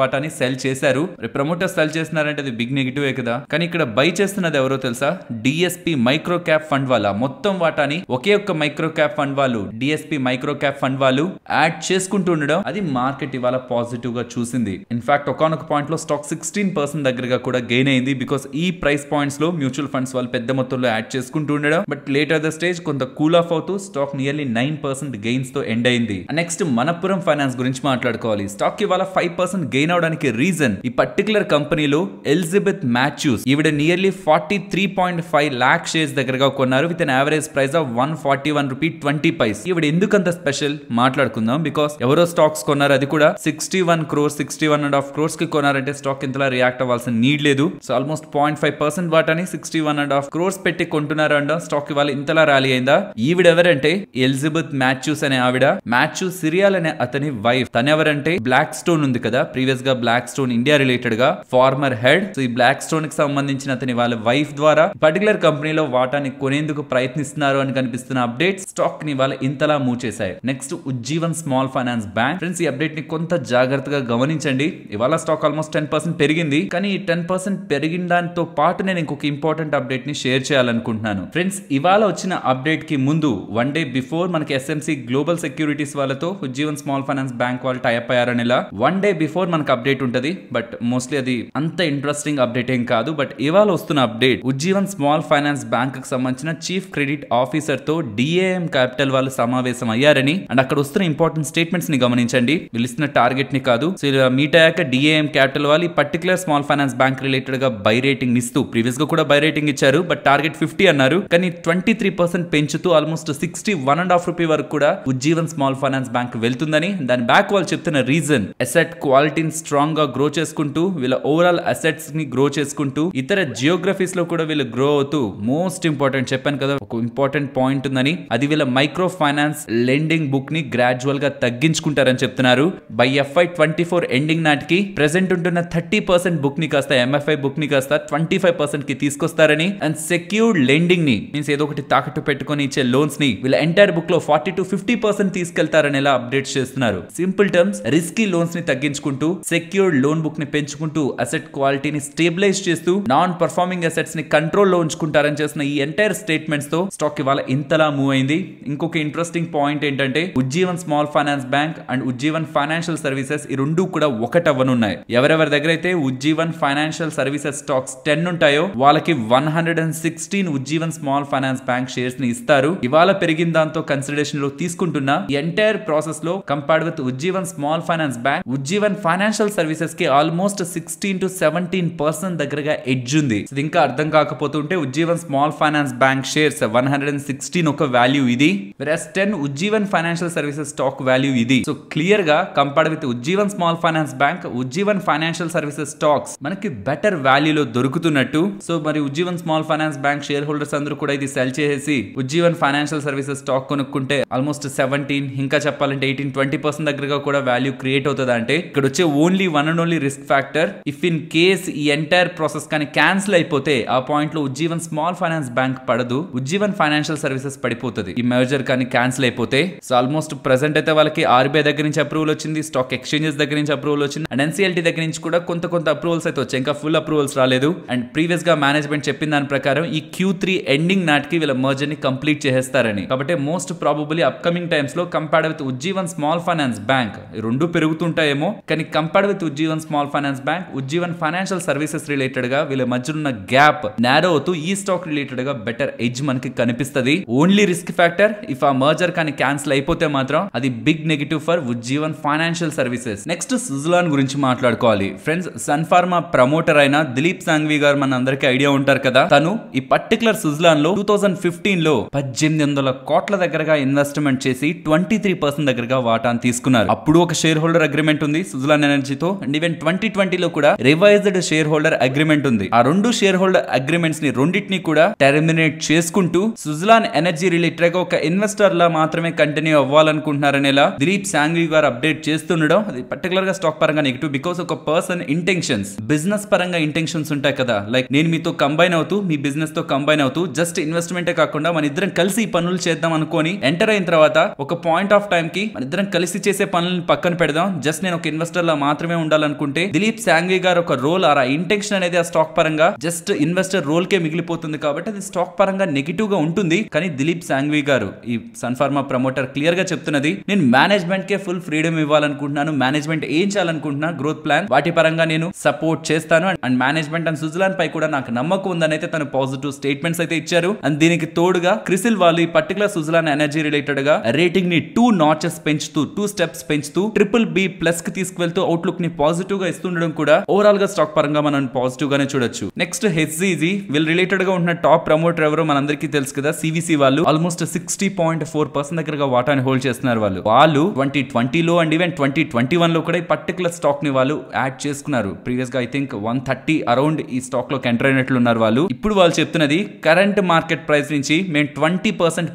వాటాని సెల్ చేశారు ప్రమోటర్ సెల్ చేస్తున్నారంటే అది బిగ్ నెగిటివ్ కదా కానీ ఇక్కడ బై చేస్తున్నది ఎవరో తెలుసా డిఎస్పీ మైక్రో క్యాప్ ఫండ్ వాళ్ళ మొత్తం వాటాని ఒకే ఒక్క మైక్రో క్యాప్ ఫండ్ వాళ్ళు డిఎస్పీ మైక్రో క్యాప్ ఫండ్ వాళ్ళు యాడ్ చేసుకుంటూ ఉండడం అది మార్కెట్ ఇవాళ పాజిటివ్ గా చూసింది ఇన్ఫాక్ట్ ఒకనొక పాయింట్ లో స్టాక్ సిక్స్టీన్ పర్సెంట్ దగ్గరగా కూడా గెయిన్ అయింది బికాస్ ఈ ప్రైస్ పాయింట్స్ లో మ్యూచువల్ ఫండ్స్ వాళ్ళు పెద్ద మొత్తంలో యాడ్ చేసుకుంటూ ఉండడం బట్ లేటర్ ద స్టేజ్ కొంత కూల్ ఆఫ్ అవుతూ stock nearly nine percent gains తో ఎండ్ అయింది నెక్స్ట్ మనపురం ఫైనాన్స్ గురించి మాట్లాడుకోవాలి స్టాక్ ఇవాళ ఫైవ్ పర్సెంట్ గెయిన్ అవడానికి రీజన్ ఈ పర్టికులర్ కంపెనీలో ఎలిజబెత్ మ్యాచ్యూస్ ఈవిడ nearly forty three point five lakh shares దగ్గరగా కొన్నారు with an average price of one forty one rupee twenty paise ఈవిడ ఎందుకంత స్పెషల్ మాట్లాడుకుందాం బికాస్ ఎవరో స్టాక్స్ కొన్నారు అది కూడా sixty one crore sixty one and half crores కి కొన్నారంటే స్టాక్ ఇంతలా రియాక్ట్ అవ్వాల్సిన నీడ్ లేదు so almost point five percent వాటాని sixty one and half crores పెట్టి కొంటున్నారు అండ్ స్టాక్ ఇవాళ ఇంతలా ర్యాలీ అయిందా ఈవిడ ఎవరంటే ఎలిజబెత్ మ్యాచ్యూస్ అనే ఆవిడ మ్యాచ్యూస్ సిరియాల్ అనే అతని వైఫ్ తన ఎవరంటే బ్లాక్ స్టోన్ ఉంది కదా ప్రీవియస్ గా బ్లాక్ స్టోన్ ఇండియా రిలేటెడ్ గా ఫార్మర్ హెడ్ సో ఈ బ్లాక్ స్టోన్ కి సంబంధించిన అతని వాళ్ళ వైఫ్ ద్వారా పర్టికులర్ కంపెనీలో వాటాని కొనేందుకు ప్రయత్నిస్తున్నారు అని కనిపిస్తున్న అప్డేట్ స్టాక్ ని వాళ్ళ ఇంతలా మూవ్ చేశాయి next Ujjivan small finance bank friends ఈ అప్డేట్ ని కొంత జాగ్రత్తగా గమనించండి ఇవాళ స్టాక్ ఆల్మోస్ట్ టెన్ పర్సెంట్ పెరిగింది కానీ ఈ టెన్ పర్సెంట్ పెరిగిన దానితో పాటు నేను ఇంకొక ఇంపార్టెంట్ అప్డేట్ ని షేర్ చేయాలనుకుంటున్నాను ఫ్రెండ్స్ ఇవాళ వచ్చిన అప్డేట్ కి ముందు వన్ డే బిఫోర్ మనకి ఎస్ఎంసీ గ్లోబల్ సెక్యూరిటీస్ వాళ్ళతో ఉజ్జీవన్ స్మాల్ ఫైనాన్స్ బ్యాంక్ వాళ్ళు టైప్ అయ్యారని ఇలా వన్ డే బిఫోర్ మనకు అప్డేట్ ఉంటుంది బట్ మోస్ట్లీ అది అంత ఇంట్రెస్టింగ్ అప్డేట్ ఏం కాదు బట్ ఇవాళ వస్తున్న update Ujjivan small finance bank కి సంబంధించిన చీఫ్ క్రెడిట్ ఆఫీసర్ తో డిఏఎం క్యాపిటల్ వాళ్ళు సమావేశం అయ్యారని అండ్ అక్కడ వస్తున్న ఇంపార్టెంట్ స్టేట్మెంట్స్ ని గమనించండి వీళ్ళు ఇస్తున్న టార్గెట్ ని కాదు సో మీట్ అయ్యాక డిఏఎం క్యాపిటల్ వాళ్ళు particular small finance bank related గా బై రేటింగ్ ఇస్తూ ప్రీవియస్ గా కూడా బై రేటింగ్ ఇచ్చారు బట్ టార్గెట్ ఫిఫ్టీ అన్నారు కానీ ట్వంటీ త్రీ పర్సెంట్ పెంచుతూ almost sixty one and half rupee వరకు కూడా ఉజ్జీవన్ స్మాల్ ఫైనాన్స్ బ్యాంక్ వెళ్తుందని దాని బ్యాక్ వాళ్ళు చెప్తున్న రీజన్ అసెట్ క్వాలిటీని స్ట్రాంగ్ గా గ్రో చేసుకుంటూ వీళ్ళ ఓవరాల్ అసెట్స్ ని గ్రో చేసుకుంటూ ఇతర జియోగ్రఫీస్ లో కూడా వీళ్ళు గ్రో అవుతూ మోస్ట్ ఇంపార్టెంట్ చెప్పాను కదా ఒక ఇంపార్టెంట్ పాయింట్ ఉందని అది వీళ్ళ మైక్రో ఫైనాన్స్ లెండింగ్ బుక్ ని గ్రాడ్యువల్ గా తగ్గించుకుంటారని చెప్తున్నారు by FY twenty four ending నాటికి ప్రెసెంట్ ఉంటున్న థర్టీ థర్టీ పర్సెంట్ బుక్ ని కాస్త ఎంఎఫ్ఐ బుక్ ని కాస్త ట్వంటీ ఫైవ్ పర్సెంట్ కి తీసుకొస్తారని అండ్ సెక్యూర్డ్ ని మీన్స్ ఏదో ఒకటి తాకట్టు పెట్టుకొని ఇచ్చే లోన్స్ ని వీళ్ళ ఎంటైర్ బుక్ లో ఫార్టీ టు ఫిఫ్టీ పర్సెంట్ తీసుకెళ్తారని ఎలా అప్డేట్స్ చేస్తున్నారు సింపుల్ టర్మ్స్ రిస్కీ ని తగ్గించుకుంటూ సెక్యూర్డ్ లోన్ బుక్ ని పెంచుకుంటూ అసెట్ క్వాలిటీని స్టేబిలైజ్ చేస్తూ నాన్ పర్ఫార్మింగ్ అసెట్స్ ని కంట్రోల్ లో ఉంచుకుంటారని చేసిన ఈ ఎంటైర్ స్టేట్మెంట్స్ తో స్టాక్ ఇవాళ ఇంతలా మూవ్ అయింది ఇంకొక ఇంట్రెస్టింగ్ పాయింట్ ఏంటంటే Ujjivan small finance bank and Ujjivan financial services ఈ రెండు కూడా ఒకటవ్వనున్నాయి ఎవరెవరి దగ్గర ఏవైతే Ujjivan financial services stocks ten ఉంటాయో వాళ్ళకి one hundred and sixteen Ujjivan small finance bank shares ని ఇస్తారు ఇవాళ పెరిగిన దాంతో కన్సిడరేషన్ లో తీసుకుంటున్న ఎంటైర్ ప్రాసెస్ లో compared with Ujjivan small finance bank Ujjivan financial services కి almost sixteen to seventeen percent దగ్గరగా ఎడ్జ్ ఉంది ఇంకా అర్థం కాకపోతుంటే Ujjivan small finance bank shares one hundred and sixteen ఒక వాల్యూ ఇది versus ten Ujjivan financial services stock value ఇది సో క్లియర్ గా compared with Ujjivan small finance bank Ujjivan financial service services stocks మనకి బెటర్ వాల్యూలో దొరుకుతున్నట్టు సో మరి Ujjivan small finance bank shareholders అందరూ కూడా ఇది సెల్ చేసేసి ఉజ్జీవన్ ఫైనాన్షియల్ సర్వీసెస్ స్టాక్ కొనుక్కుంటే ఆల్మోస్ట్ సెవెంటీన్ ఇంకా చెప్పాలంటే ఎయిటీన్ ట్వంటీ పర్సెంట్ దగ్గరగా కూడా వాల్యూ క్రియేట్ అవుతుంది అంటే ఇక్కడ వచ్చే only one and only risk factor if in case ఈ ఎంటైర్ ప్రాసెస్ కానీ క్యాన్సిల్ అయిపోతే ఆ పాయింట్ లో ఉజ్జీవన్ స్మాల్ ఫైనాన్స్ బ్యాంక్ పడదు ఉజ్జీవన్ ఫైనాన్షియల్ సర్వీసెస్ పడిపోతుంది ఈ మెజర్ కానీ క్యాన్సిల్ అయిపోతే సో ఆల్మోస్ట్ ప్రెసెంట్ అయితే వాళ్ళకి ఆర్బీఐ దగ్గర నుంచి అప్రూవల్ వచ్చింది స్టాక్ ఎక్స్చేంజెస్ దగ్గర నుంచి అప్రూవల్ వచ్చింది అండ్ ఎన్సీఎల్టీ దగ్గర నుంచి కూడా కొంత కొంత అప్రూవల్స్ అయితే వచ్చాయి ఇంకా ఫుల్ అప్రూవల్స్ రాలేదు అండ్ ప్రీవియస్ గా మేనేజ్మెంట్ చెప్పిన దాని ప్రకారం ఈ క్యూ త్రీ ఎండింగ్ నాటికి వీళ్ళ మర్జర్ని కంప్లీట్ చేసేస్తారని కాబట్టి మోస్ట్ ప్రాబబ్లీ అప్కమింగ్ లో compared with Ujjivan small finance bank రెండు పెరుగుతుంటాయేమో కానీ compared with Ujjivan small finance bank Ujjivan financial services related గా వీళ్ళ మధ్య ఉన్న గ్యాప్ నేరో అవుతూ ఈ స్టాక్ రిలేటెడ్ గా బెటర్ ఎడ్జ్ మనకి కనిపిస్తుంది ఓన్లీ రిస్క్ ఫ్యాక్టర్ ఇఫ్ ఆ మర్జర్ కానీ క్యాన్సిల్ అయిపోతే మాత్రం అది big negative for Ujjivan financial services next Switzerland గురించి మాట్లాడుకోవాలి ఫ్రెండ్స్ సన్ ఫార్మా ప్రమోటర్ అయిన దిలీప్ సాంగ్వి గారు మన అందరికీ ఐడియా ఉంటారు కదా తను ఈ పర్టికులర్ సుజ్లాన్ లో టూ థౌసండ్ ఫిఫ్టీన్ లో పద్దెనిమిది వందల కోట్ల దగ్గరగా ఇన్వెస్ట్మెంట్ చేసి ట్వంటీ త్రీ పర్సెంట్ దగ్గరగా వాటాను తీసుకున్నారు అప్పుడు ఒక షేర్ హోల్డర్ అగ్రిమెంట్ ఉంది సుజలాన్ ఎనర్జీతో అండ్ ఈవెన్ ట్వంటీ లో కూడా రివైజ్డ్ షేర్ హోల్డర్ అగ్రిమెంట్ ఉంది ఆ రెండు షేర్ హోల్డర్ అగ్రిమెంట్స్ ని రెండింటిని కూడా టెర్మినేట్ చేసుకుంటూ సుజ్లాన్ ఎనర్జీ రిలేటెడ్ గా ఒక ఇన్వెస్టర్ లా మాత్రమే కంటిన్యూ అవ్వాలనుకుంటున్నారనేలా దిలీప్ సాంగ్వి గారు అప్డేట్ చేస్తుండడం అది పర్టికులర్ గా స్టాక్ పరంగా నెగిటివ్ బికాస్ ఒక పర్సన్ ఇంటెన్షన్స్ బిజినెస్ పరంగా ఇంటెన్షన్స్ ఉంటాయి కదా లైక్ నేను మీతో కంబైన్ అవుతూ మీ బిజినెస్ తో కంబైన్ అవుతూ జస్ట్ ఇన్వెస్ట్మెంటే కాకుండా మన ఇద్దరం కలిసి ఈ పనులు చేద్దాం అనుకోని ఎంటర్ అయిన తర్వాత ఒక పాయింట్ ఆఫ్ టైం కి మన ఇద్దరం కలిసి చేసే పనులను పక్కన పెడదాం జస్ట్ నేను ఒక ఇన్వెస్టర్ లా మాత్రమే ఉండాలనుకుంటే దిలీప్ సాంగ్వి గారు ఒక రోల్ ఆ ఇంటెన్షన్ అనేది ఆ స్టాక్ పరంగా జస్ట్ ఇన్వెస్టర్ రోల్ కే మిగిలిపోతుంది కాబట్టి అది స్టాక్ పరంగా నెగిటివ్ గా ఉంటుంది కానీ దిలీప్ సాంగ్వి గారు ఈ సన్ఫార్మా ప్రమోటర్ క్లియర్ గా చెప్తున్నది నేను మేనేజ్మెంట్ కే ఫుల్ ఫ్రీడమ్ ఇవ్వాలనుకుంటున్నాను మేనేజ్మెంట్ ఏం చేయాలనుకుంటున్నా గ్రోత్ ప్లాన్ వాటి పరంగా నేను సపోర్ట్ చేస్తాను అండ్ మేనేజ్మెంట్ అండ్ సుజలాన్ పై కూడా నాకు నమ్మకం ఉందని అయితే తను పాజిటివ్ స్టేట్మెంట్స్ అయితే ఇచ్చారు అండ్ దీనికి తోడుగా క్రిసిల్ వాళ్ళు ఈ పర్టికులర్ సుజలాన్ ఎనర్జీ రిలేటెడ్ గా రేటింగ్ ని టూ నాచెస్ పెంచుతూ టూ స్టెప్స్ పెంచుతూ ట్రిపుల్ బి ప్లస్ కి తీసుకువెళ్తూ అవుట్లుక్ ని పాజిటివ్ గా ఇస్తుండడం కూడా ఓవరాల్ గా స్టాక్ పరంగా మనం పాజిటివ్ గానే చూడొచ్చు నెక్స్ట్ హెచ్జీజీ వీళ్ళు రిలేటెడ్ గా ఉన్న టాప్ ప్రమోటర్ ఎవరో మనందరికీ తెలుసు కదా సివిసి వాళ్ళు almost sixty point four percent దగ్గరగా వాటాని హోల్డ్ చేస్తున్నారు వాళ్ళు వాళ్ళు ట్వంటీ ట్వంటీలో and even twenty twenty one లో కూడా ఈ పర్టికులర్ స్టాక్ ని వాళ్ళు యాడ్ చేసుకున్నారు ప్రీవియస్ గా I think one thirty around ఈ లో ఎంటర్ ఉన్నారు వాళ్ళు ఇప్పుడు వాళ్ళు చెప్తున్నది కరెంట్ మార్కెట్ ప్రైస్ నుంచి మేము ట్వంటీ పర్సెంట్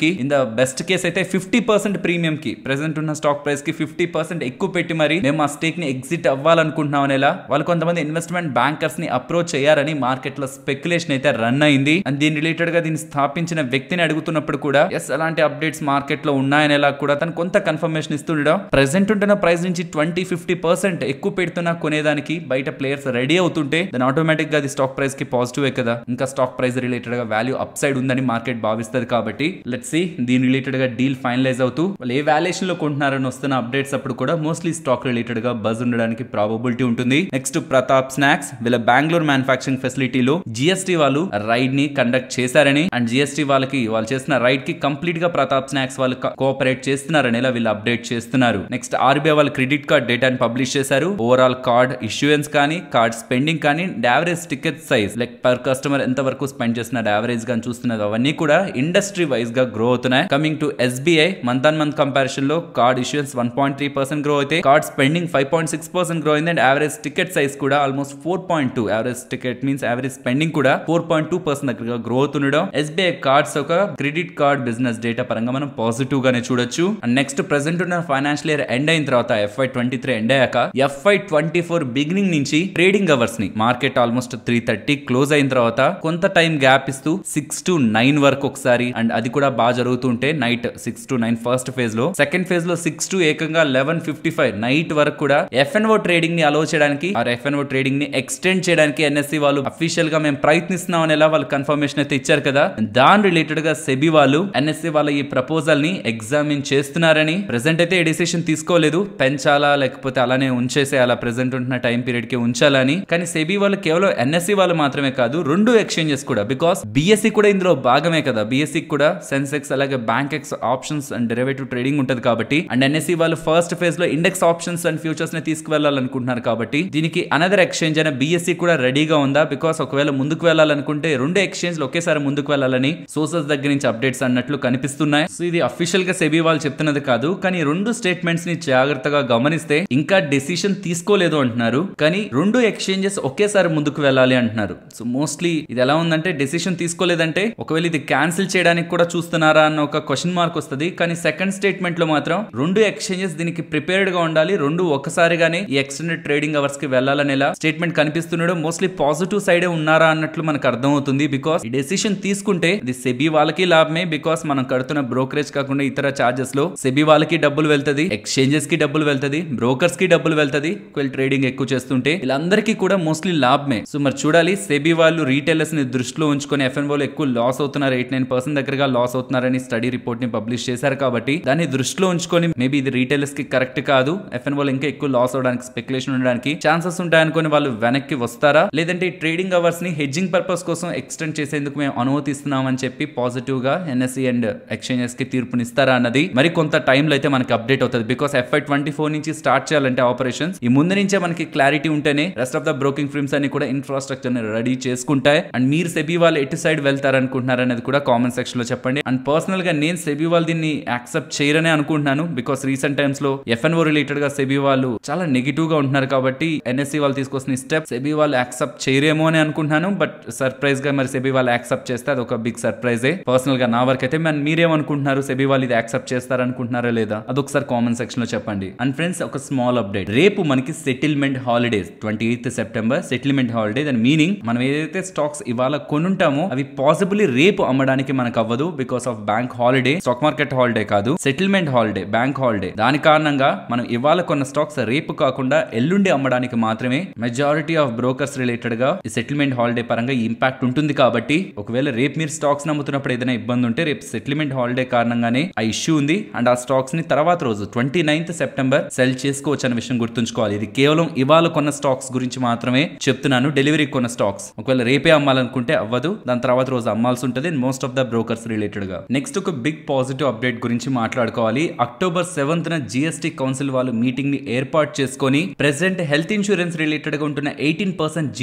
కి ఇన్ ద బెస్ట్ కేస్ అయితే ఫిఫ్టీ పర్సెంట్ ప్రీమియం కి ప్రెసెంట్ ఉన్న స్టాక్ ప్రైస్ కి ఫిఫ్టీ పర్సెంట్ ఎక్కువ పెట్టి మరి మేము ఆ ని ఎగ్జిట్ అవ్వాలనుకుంటున్నాం అనేలా వాళ్ళు కొంతమంది ఇన్వెస్ట్మెంట్ ని అప్రోచ్ అయ్యారని లో స్పెక్యులేషన్ అయితే రన్ అయింది అండ్ దీని గా దీన్ని స్థాపించిన వ్యక్తిని అడుగుతున్నప్పుడు కూడా ఎస్ అలాంటి అప్డేట్స్ మార్కెట్ లో ఉన్నాయనేలా కూడా తను కొంత కన్ఫర్మేషన్ ఇస్తుండడం ప్రెసెంట్ ఉంటున్న ప్రైస్ నుంచి ట్వంటీ ఫిఫ్టీ పర్సెంట్ ఎక్కువ పెడుతున్నా కొనేది కొనేదానికి బయట ప్లేయర్స్ రెడీ అవుతుంటే దాని ఆటోమేటిక్ గా అది స్టాక్ ప్రైస్ కి పాజిటివ్ కదా ఇంకా స్టాక్ ప్రైస్ రిలేటెడ్ గా వాల్యూ అప్ సైడ్ ఉందని మార్కెట్ భావిస్తుంది కాబట్టి లెట్ సి దీని రిలేటెడ్ గా డీల్ ఫైనలైజ్ అవుతూ వాళ్ళు ఏ వాల్యుయేషన్ లో కొంటున్నారని వస్తున్న అప్డేట్స్ అప్పుడు కూడా మోస్ట్లీ స్టాక్ రిలేటెడ్ గా బజ్ ఉండడానికి ప్రాబబిలిటీ ఉంటుంది నెక్స్ట్ ప్రతాప్ స్నాక్స్ వీళ్ళ బెంగళూరు మ్యానుఫాక్చరింగ్ లో జిఎస్టీ వాళ్ళు రైడ్ ని కండక్ట్ చేశారని అండ్ జిఎస్టీ వాళ్ళకి వాళ్ళు చేసిన రైడ్ కి కంప్లీట్ గా ప్రతాప్ స్నాక్స్ వాళ్ళు కోఆపరేట్ చేస్తున్నారని ఇలా వీళ్ళు అప్డేట్ చేస్తున్నారు నెక్స్ట్ ఆర్బీఐ వాళ్ళు క్రెడిట్ కార్డ్ డేటాని పబ్లిష్ చేశారు ఓవరాల్ కార్డ్ కార్డ్ ఇష్యూయన్స్ కానీ కార్డ్ స్పెండింగ్ కానీ average ticket size like per customer ఎంత వరకు స్పెండ్ చేసిన యావరేజ్ గా చూస్తున్నది అవన్నీ కూడా ఇండస్ట్రీ వైజ్ గా గ్రో అవుతున్నాయి coming to SBI month on month comparison లో card issuance one point three percent grow అయితే card spending five point six percent grow అయింది అండ్ యావరేజ్ టికెట్ సైజ్ కూడా almost four point two average ticket means average spending కూడా four point two percent దగ్గర grow అవుతుండడం SBI cards ఒక credit card business data పరంగా మనం positive గానే చూడొచ్చు అండ్ నెక్స్ట్ ప్రెసెంట్ ఉన్న ఫైనాన్షియల్ ఇయర్ ఎండ్ అయిన తర్వాత ఎఫ్ఐ ట్వంటీ త్రీ ఎండ్ అయ్యాక FY twenty four our beginning నుంచి ట్రేడింగ్ అవర్స్ ని market almost three thirty close అయిన తర్వాత కొంత టైం గ్యాప్ ఇస్తూ సిక్స్ టు నైన్ వరకు ఒకసారి అండ్ అది కూడా బాగా జరుగుతుంటే night six to nine first phase లో సెకండ్ ఫేజ్ లో సిక్స్ టు ఏకంగా లెవెన్ ఫిఫ్టీ ఫైవ్ నైట్ వరకు కూడా ఎఫ్ఎన్ఓ ట్రేడింగ్ ని అలో చేయడానికి ఆర్ ఎఫ్ఎన్ఓ ట్రేడింగ్ ని ఎక్స్టెండ్ చేయడానికి ఎన్ఎస్సి e వాళ్ళు అఫీషియల్ గా మేము ప్రయత్నిస్తున్నాం అని ఎలా వాళ్ళు కన్ఫర్మేషన్ అయితే ఇచ్చారు కదా దాని రిలేటెడ్ గా సెబీ వాళ్ళు ఎన్ఎస్సి e వాళ్ళ ఈ ప్రపోజల్ ని ఎగ్జామిన్ చేస్తున్నారని ప్రెసెంట్ అయితే డిసిషన్ తీసుకోలేదు పెంచాలా లేకపోతే అలానే ఉంచేసేయాలా ప్రెసెంట్ అనుకుంటున్న టైం పీరియడ్ కి ఉంచాలని కానీ సెబీ వాళ్ళు కేవలం ఎన్ఎస్సి వాళ్ళు మాత్రమే కాదు రెండు ఎక్స్చేంజెస్ కూడా బికాస్ బిఎస్సి e కూడా ఇందులో భాగమే కదా బిఎస్సి e కూడా సెన్సెక్స్ అలాగే bankex options and derivative trading ఉంటుంది కాబట్టి అండ్ ఎన్ఎస్సి e వాళ్ళు ఫస్ట్ ఫేజ్ లో ఇండెక్స్ ఆప్షన్స్ అండ్ ఫ్యూచర్స్ ని తీసుకువెళ్లాలనుకుంటున్నారు కాబట్టి దీనికి అనదర్ ఎక్స్చేంజ్ అయిన బిఎస్సి కూడా రెడీగా ఉందా బికాస్ ఒకవేళ ముందుకు వెళ్లాలనుకుంటే రెండు ఎక్స్చేంజ్ ఒకేసారి ముందుకు వెళ్లాలని సోర్సెస్ దగ్గర నుంచి అప్డేట్స్ అన్నట్లు కనిపిస్తున్నాయి సో ఇది అఫీషియల్ గా సెబీ వాళ్ళు చెప్తున్నది కాదు కానీ రెండు స్టేట్మెంట్స్ ని జాగ్రత్తగా గమనిస్తే ఇంకా డెసిషన్ తీసుకోలేదు అంటున్నారు అనుకుంటున్నారు కానీ రెండు ఎక్స్చేంజెస్ ఒకేసారి ముందుకు వెళ్ళాలి అంటున్నారు సో మోస్ట్లీ ఇది ఎలా ఉందంటే డెసిషన్ తీసుకోలేదంటే ఒకవేళ ఇది క్యాన్సిల్ చేయడానికి కూడా చూస్తున్నారా అన్న ఒక క్వశ్చన్ మార్క్ వస్తుంది కానీ సెకండ్ స్టేట్మెంట్ లో మాత్రం రెండు ఎక్స్చేంజెస్ దీనికి ప్రిపేర్డ్ గా ఉండాలి రెండు ఒకసారిగానే ఈ ఎక్స్టెండెడ్ ట్రేడింగ్ అవర్స్ కి వెళ్ళాలనేలా స్టేట్మెంట్ కనిపిస్తున్నాడు మోస్ట్లీ పాజిటివ్ సైడ్ ఉన్నారా అన్నట్లు మనకు అర్థం అవుతుంది బికాస్ ఈ డెసిషన్ తీసుకుంటే ఇది సెబీ వాళ్ళకి లాభమే బికాస్ మనం కడుతున్న బ్రోకరేజ్ కాకుండా ఇతర చార్జెస్ లో సెబీ వాళ్ళకి డబ్బులు వెళ్తుంది ఎక్స్చేంజెస్ కి డబ్బులు వెళ్తుంది బ్రోకర్స్ కి డబ్బులు వెళ్తుంది ట్రేడింగ్ ఎక్కువ చేస్తుంటే వీళ్ళందరికీ కూడా మోస్ట్లీ లాభమే సో మరి చూడాలి సెబీ వాళ్ళు రీటైలర్స్ ని దృష్టిలో ఉంచుకొని ఎఫ్ఎన్ వాళ్ళు ఎక్కువ లాస్ అవుతున్నారు ఎయిట్ నైన్ పర్సెంట్ దగ్గరగా లాస్ అవుతున్నారని స్టడీ రిపోర్ట్ ని పబ్లిష్ చేశారు కాబట్టి దాన్ని దృష్టిలో ఉంచుకొని మేబీ ఇది రీటైలర్స్ కి కరెక్ట్ కాదు ఎఫ్ఎన్ వాళ్ళు ఇంకా ఎక్కువ లాస్ అవడానికి స్పెక్యులేషన్ ఉండడానికి ఛాన్సెస్ ఉంటాయనుకొని వాళ్ళు వెనక్కి వస్తారా లేదంటే ట్రేడింగ్ అవర్స్ ని హెడ్జింగ్ పర్పస్ కోసం ఎక్స్టెండ్ చేసేందుకు మేము అనుమతిస్తున్నామని చెప్పి పాజిటివ్ గా ఎన్ఎస్ఈ అండ్ ఎక్స్చేంజెస్ కి తీర్పునిస్తారా అన్నది మరి కొంత టైంలో అయితే మనకి అప్డేట్ అవుతుంది బికాస్ ఎఫ్ఐ ట్వంటీ ఫోర్ నుంచి స్టార్ట్ చేయాలంటే ఆపరేషన్ ఈ ముందు నుంచే మనకి మనకి క్లారిటీ ఉంటేనే rest of the broking firms అన్ని కూడా ఇన్ఫ్రాస్ట్రక్చర్ ని రెడీ చేసుకుంటాయి అండ్ మీరు సెబీ వాళ్ళు ఎటు సైడ్ వెళ్తారనుకుంటున్నారు అనేది కూడా కామెంట్ సెక్షన్ లో చెప్పండి అండ్ పర్సనల్ గా నేను సెబీ వాళ్ళు దీన్ని యాక్సెప్ట్ చేయరనే అనుకుంటున్నాను బికాస్ రీసెంట్ టైమ్స్ లో ఎఫ్ఎన్ఓ రిలేటెడ్ గా సెబీ వాళ్ళు చాలా నెగిటివ్ గా ఉంటున్నారు కాబట్టి ఎన్ఎస్సి వాళ్ళు తీసుకొస్తున్న స్టెప్ సెబీ వాళ్ళు యాక్సెప్ట్ చేయరేమో అని అనుకుంటున్నాను బట్ సర్ప్రైజ్ గా మరి సెబీ వాళ్ళు యాక్సెప్ట్ చేస్తే అది ఒక బిగ్ సర్ప్రైజ్ పర్సనల్ గా నా వరకు అయితే మరి మీరేమనుకుంటున్నారు సెబీ వాళ్ళు ఇది యాక్సెప్ట్ చేస్తారనుకుంటున్నారా లేదా అదొకసారి కామెంట్ సెక్షన్ లో చెప్పండి అండ్ ఫ్రెండ్స్ ఒక స్మాల్ అప్డేట్ రేపు మనకి settlement settlement holidays twenty eighth September settlement holiday దాని మీనింగ్ మనం ఏదైతే స్టాక్స్ ఇవాళ కొనుంటామో అవి పాసిబుల్లీ రేపు అమ్మడానికి మనకు అవ్వదు because of bank holiday stock market holiday కాదు సెటిల్మెంట్ హాలిడే బ్యాంక్ హాలిడే దాని కారణంగా మనం ఇవాళ కొన్న స్టాక్స్ రేపు కాకుండా ఎల్లుండి అమ్మడానికి మాత్రమే మెజారిటీ ఆఫ్ బ్రోకర్స్ రిలేటెడ్ గా ఈ సెటిల్మెంట్ హాలిడే పరంగా ఇంపాక్ట్ ఉంటుంది కాబట్టి ఒకవేళ రేపు మీరు స్టాక్స్ నమ్ముతున్నప్పుడు ఏదైనా ఇబ్బంది ఉంటే రేపు సెటిల్మెంట్ హాలిడే కారణంగానే ఆ ఇష్యూ ఉంది అండ్ ఆ స్టాక్స్ ని తర్వాత రోజు ట్వంటీ నైన్త్ సెప్టెంబర్ సెల్ చేసుకోవచ్చు అనే విషయం గుర్తుంచుకోవాలి ఇది కేవలం ఇవాళ కొన్న స్టాక్స్ గురించి మాత్రమే చెప్తున్నాను డెలివరీ కొన్న స్టాక్స్ ఒకవేళ రేపే అమ్మాలనుకుంటే అవ్వదు దాని తర్వాత రోజు అమ్మాల్సి ఉంటుంది most of the brokers related గా నెక్స్ట్ ఒక బిగ్ పాజిటివ్ అప్డేట్ గురించి మాట్లాడుకోవాలి అక్టోబర్ సెవెంత్ న జిఎస్టీ కౌన్సిల్ వాళ్ళు మీటింగ్ ని ఏర్పాటు చేసుకొని ప్రెసెంట్ హెల్త్ ఇన్సూరెన్స్ రిలేటెడ్ గా ఉంటున్న ఎయిటీన్ పర్సెంట్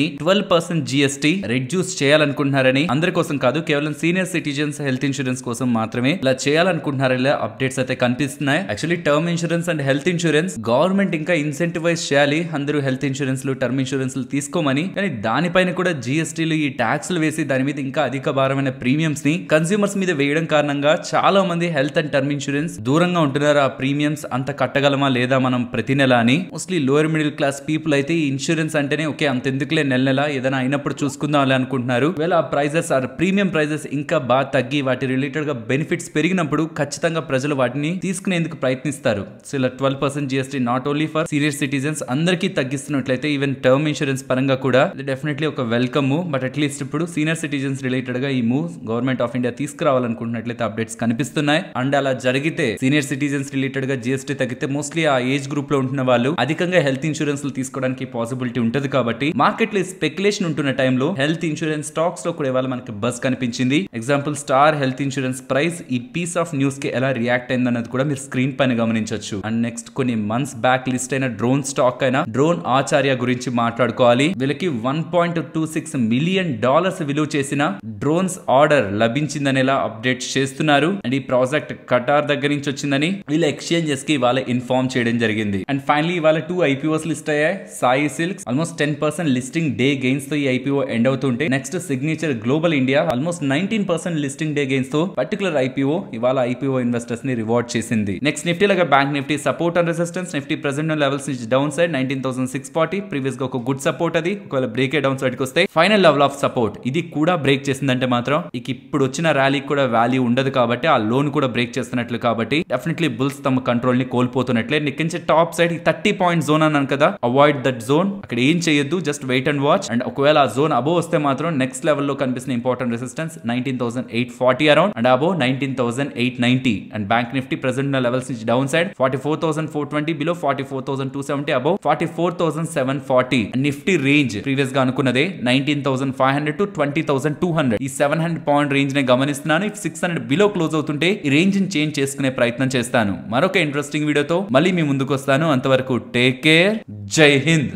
ని ట్వెల్వ్ పర్సెంట్ జిఎస్టీ రెడ్యూస్ చేయాలనుకుంటున్నారని అందరి కోసం కాదు కేవలం సీనియర్ సిటిజన్స్ హెల్త్ ఇన్సూరెన్స్ కోసం మాత్రమే ఇలా చేయాలనుకుంటున్నారు అప్డేట్స్ అయితే కనిపిస్తున్నాయి actually term insurance and health insurance government ఇంకా ఇన్సెంటివైజ్ చేయాలి అందరూ హెల్త్ ఇన్సూరెన్స్లు టర్మ్ ఇన్సూరెన్స్లు తీసుకోమని కానీ దానిపైన కూడా జిఎస్టీలు ఈ ట్యాక్స్లు వేసి దాని మీద ఇంకా అధిక భారమైన ప్రీమియమ్స్ ని కన్స్యూమర్స్ మీద వేయడం కారణంగా చాలా మంది హెల్త్ అండ్ టర్మ్ ఇన్సూరెన్స్ దూరంగా ఉంటున్నారు ఆ ప్రీమియమ్స్ అంత కట్టగలమా లేదా మనం ప్రతి నెల అని mostly lower middle class people అయితే ఈ ఇన్సూరెన్స్ అంటేనే ఓకే అంతెందుకులే నెల నెల ఏదైనా అయినప్పుడు చూసుకుందాం అనుకుంటున్నారు వేళ ఆ ప్రైజెస్ ఆ ప్రీమియం ప్రైజెస్ ఇంకా బాగా తగ్గి వాటి రిలేటెడ్ గా బెనిఫిట్స్ పెరిగినప్పుడు ఖచ్చితంగా ప్రజలు వాటిని తీసుకునేందుకు ప్రయత్నిస్తారు సో ఇలా twelve percent GST not only for senior citizens అందరికీ తగ్గిస్తున్నట్లయితే ఈవెన్ టర్మ్ ఇన్సూరెన్స్ పరంగా కూడా ఇది డెఫినెట్లీ ఒక వెల్కమ్ మూవ్ బట్ అట్లీస్ట్ ఇప్పుడు సీనియర్ సిటిజన్స్ రిలేటెడ్ గా ఈ మూవ్ గవర్నమెంట్ ఆఫ్ ఇండియా తీసుకురావాలనుకుంటున్నట్లయితే అప్డేట్స్ కనిపిస్తున్నాయి అండ్ అలా జరిగితే సీనియర్ సిటిజన్స్ రిలేటెడ్ గా జిఎస్టీ తగ్గితే మోస్ట్లీ ఆ ఏజ్ గ్రూప్ లో ఉంటున్న వాళ్ళు అధికంగా హెల్త్ ఇన్సూరెన్స్ తీసుకోవడానికి పాసిబిలిటీ ఉంటుంది కాబట్టి మార్కెట్ లో స్పెక్యులేషన్ ఉంటున్న టైంలో హెల్త్ ఇన్సూరెన్స్ స్టాక్స్ లో కూడా ఇవాళ మనకి బస్ కనిపించింది example Star Health insurance price ఈ పీస్ ఆఫ్ న్యూస్ కి ఎలా రియాక్ట్ అయింది అన్నది కూడా మీరు స్క్రీన్ పైన గమనించవచ్చు అండ్ నెక్స్ట్ కొన్ని మంత్స్ బ్యాక్ లిస్ట్ అయిన డ్రోన్ స్టాక్ షాక్ అయిన డ్రోన్ ఆచార్య గురించి మాట్లాడుకోవాలి వీళ్ళకి one point two six million dollars విలువ చేసిన డ్రోన్స్ ఆర్డర్ లభించిందనేలా అప్డేట్ చేస్తున్నారు అండ్ ఈ ప్రాజెక్ట్ కటార్ దగ్గర నుంచి వచ్చిందని వీళ్ళ ఎక్స్చేంజెస్ కి వాళ్ళ ఇన్ఫార్మ్ చేయడం జరిగింది అండ్ ఫైనలీ వాళ్ళ టూ ఐపీఓస్ లిస్ట్ అయ్యాయి Sai Silks almost ten percent listing day gains తో ఈ ఐపీఓ ఎండ్ అవుతుంటే next Signature Global India almost nineteen percent listing day gains తో పర్టికులర్ ఐపీఓ ఇవాళ ఐపీఓ ఇన్వెస్టర్స్ ని రివార్డ్ చేసింది నెక్స్ట్ నిఫ్టీ లాగా bank Nifty support and resistance Nifty present levels నుంచి down side side nineteen thousand six forty గా ఒక good support అది ఒకవేళ బ్రేక్ డౌన్ సైడ్కి వస్తే ఫైనల్ లెవెల్ ఆఫ్ సపోర్ట్ ఇది కూడా బ్రేక్ చేసిందంటే మాత్రం ఇక ఇప్పుడు వచ్చిన ర్యాలీ కూడా వాల్యూ ఉండదు కాబట్టి ఆ లోన్ కూడా బ్రేక్ చేస్తున్నట్లు కాబట్టి డెఫినెట్లీ బుల్స్ తమ కంట్రోల్ ని కోల్పోతున్నట్లే నిక్కించి top side thirty point zone అన్నాను కదా అవాయిడ్ దట్ జోన్ అక్కడ ఏం చేయొద్దు just wait and watch and ఒకవేళ ఆ జోన్ అబో వస్తే మాత్రం నెక్స్ట్ లెవెల్లో కనిపిస్తున్న important resistance nineteen thousand eight forty around and above nineteen thousand eight ninety and bank Nifty present levels నుంచి down side forty four thousand four twenty below forty four thousand two seventy above forty four thousand seven forty Nifty range previous గా అనుకున్నదే nineteen thousand five hundred to twenty thousand two hundred ఈ seven hundred point range నే గమనిస్తున్నాను if six hundred below close అవుతుంటే ఈ range ని change చేసుకునే ప్రయత్నం చేస్తాను మరొక ఇంట్రెస్టింగ్ వీడియోతో మళ్ళీ మీ ముందుకు వస్తాను అంతవరకు టేక్ కేర్ జై హింద్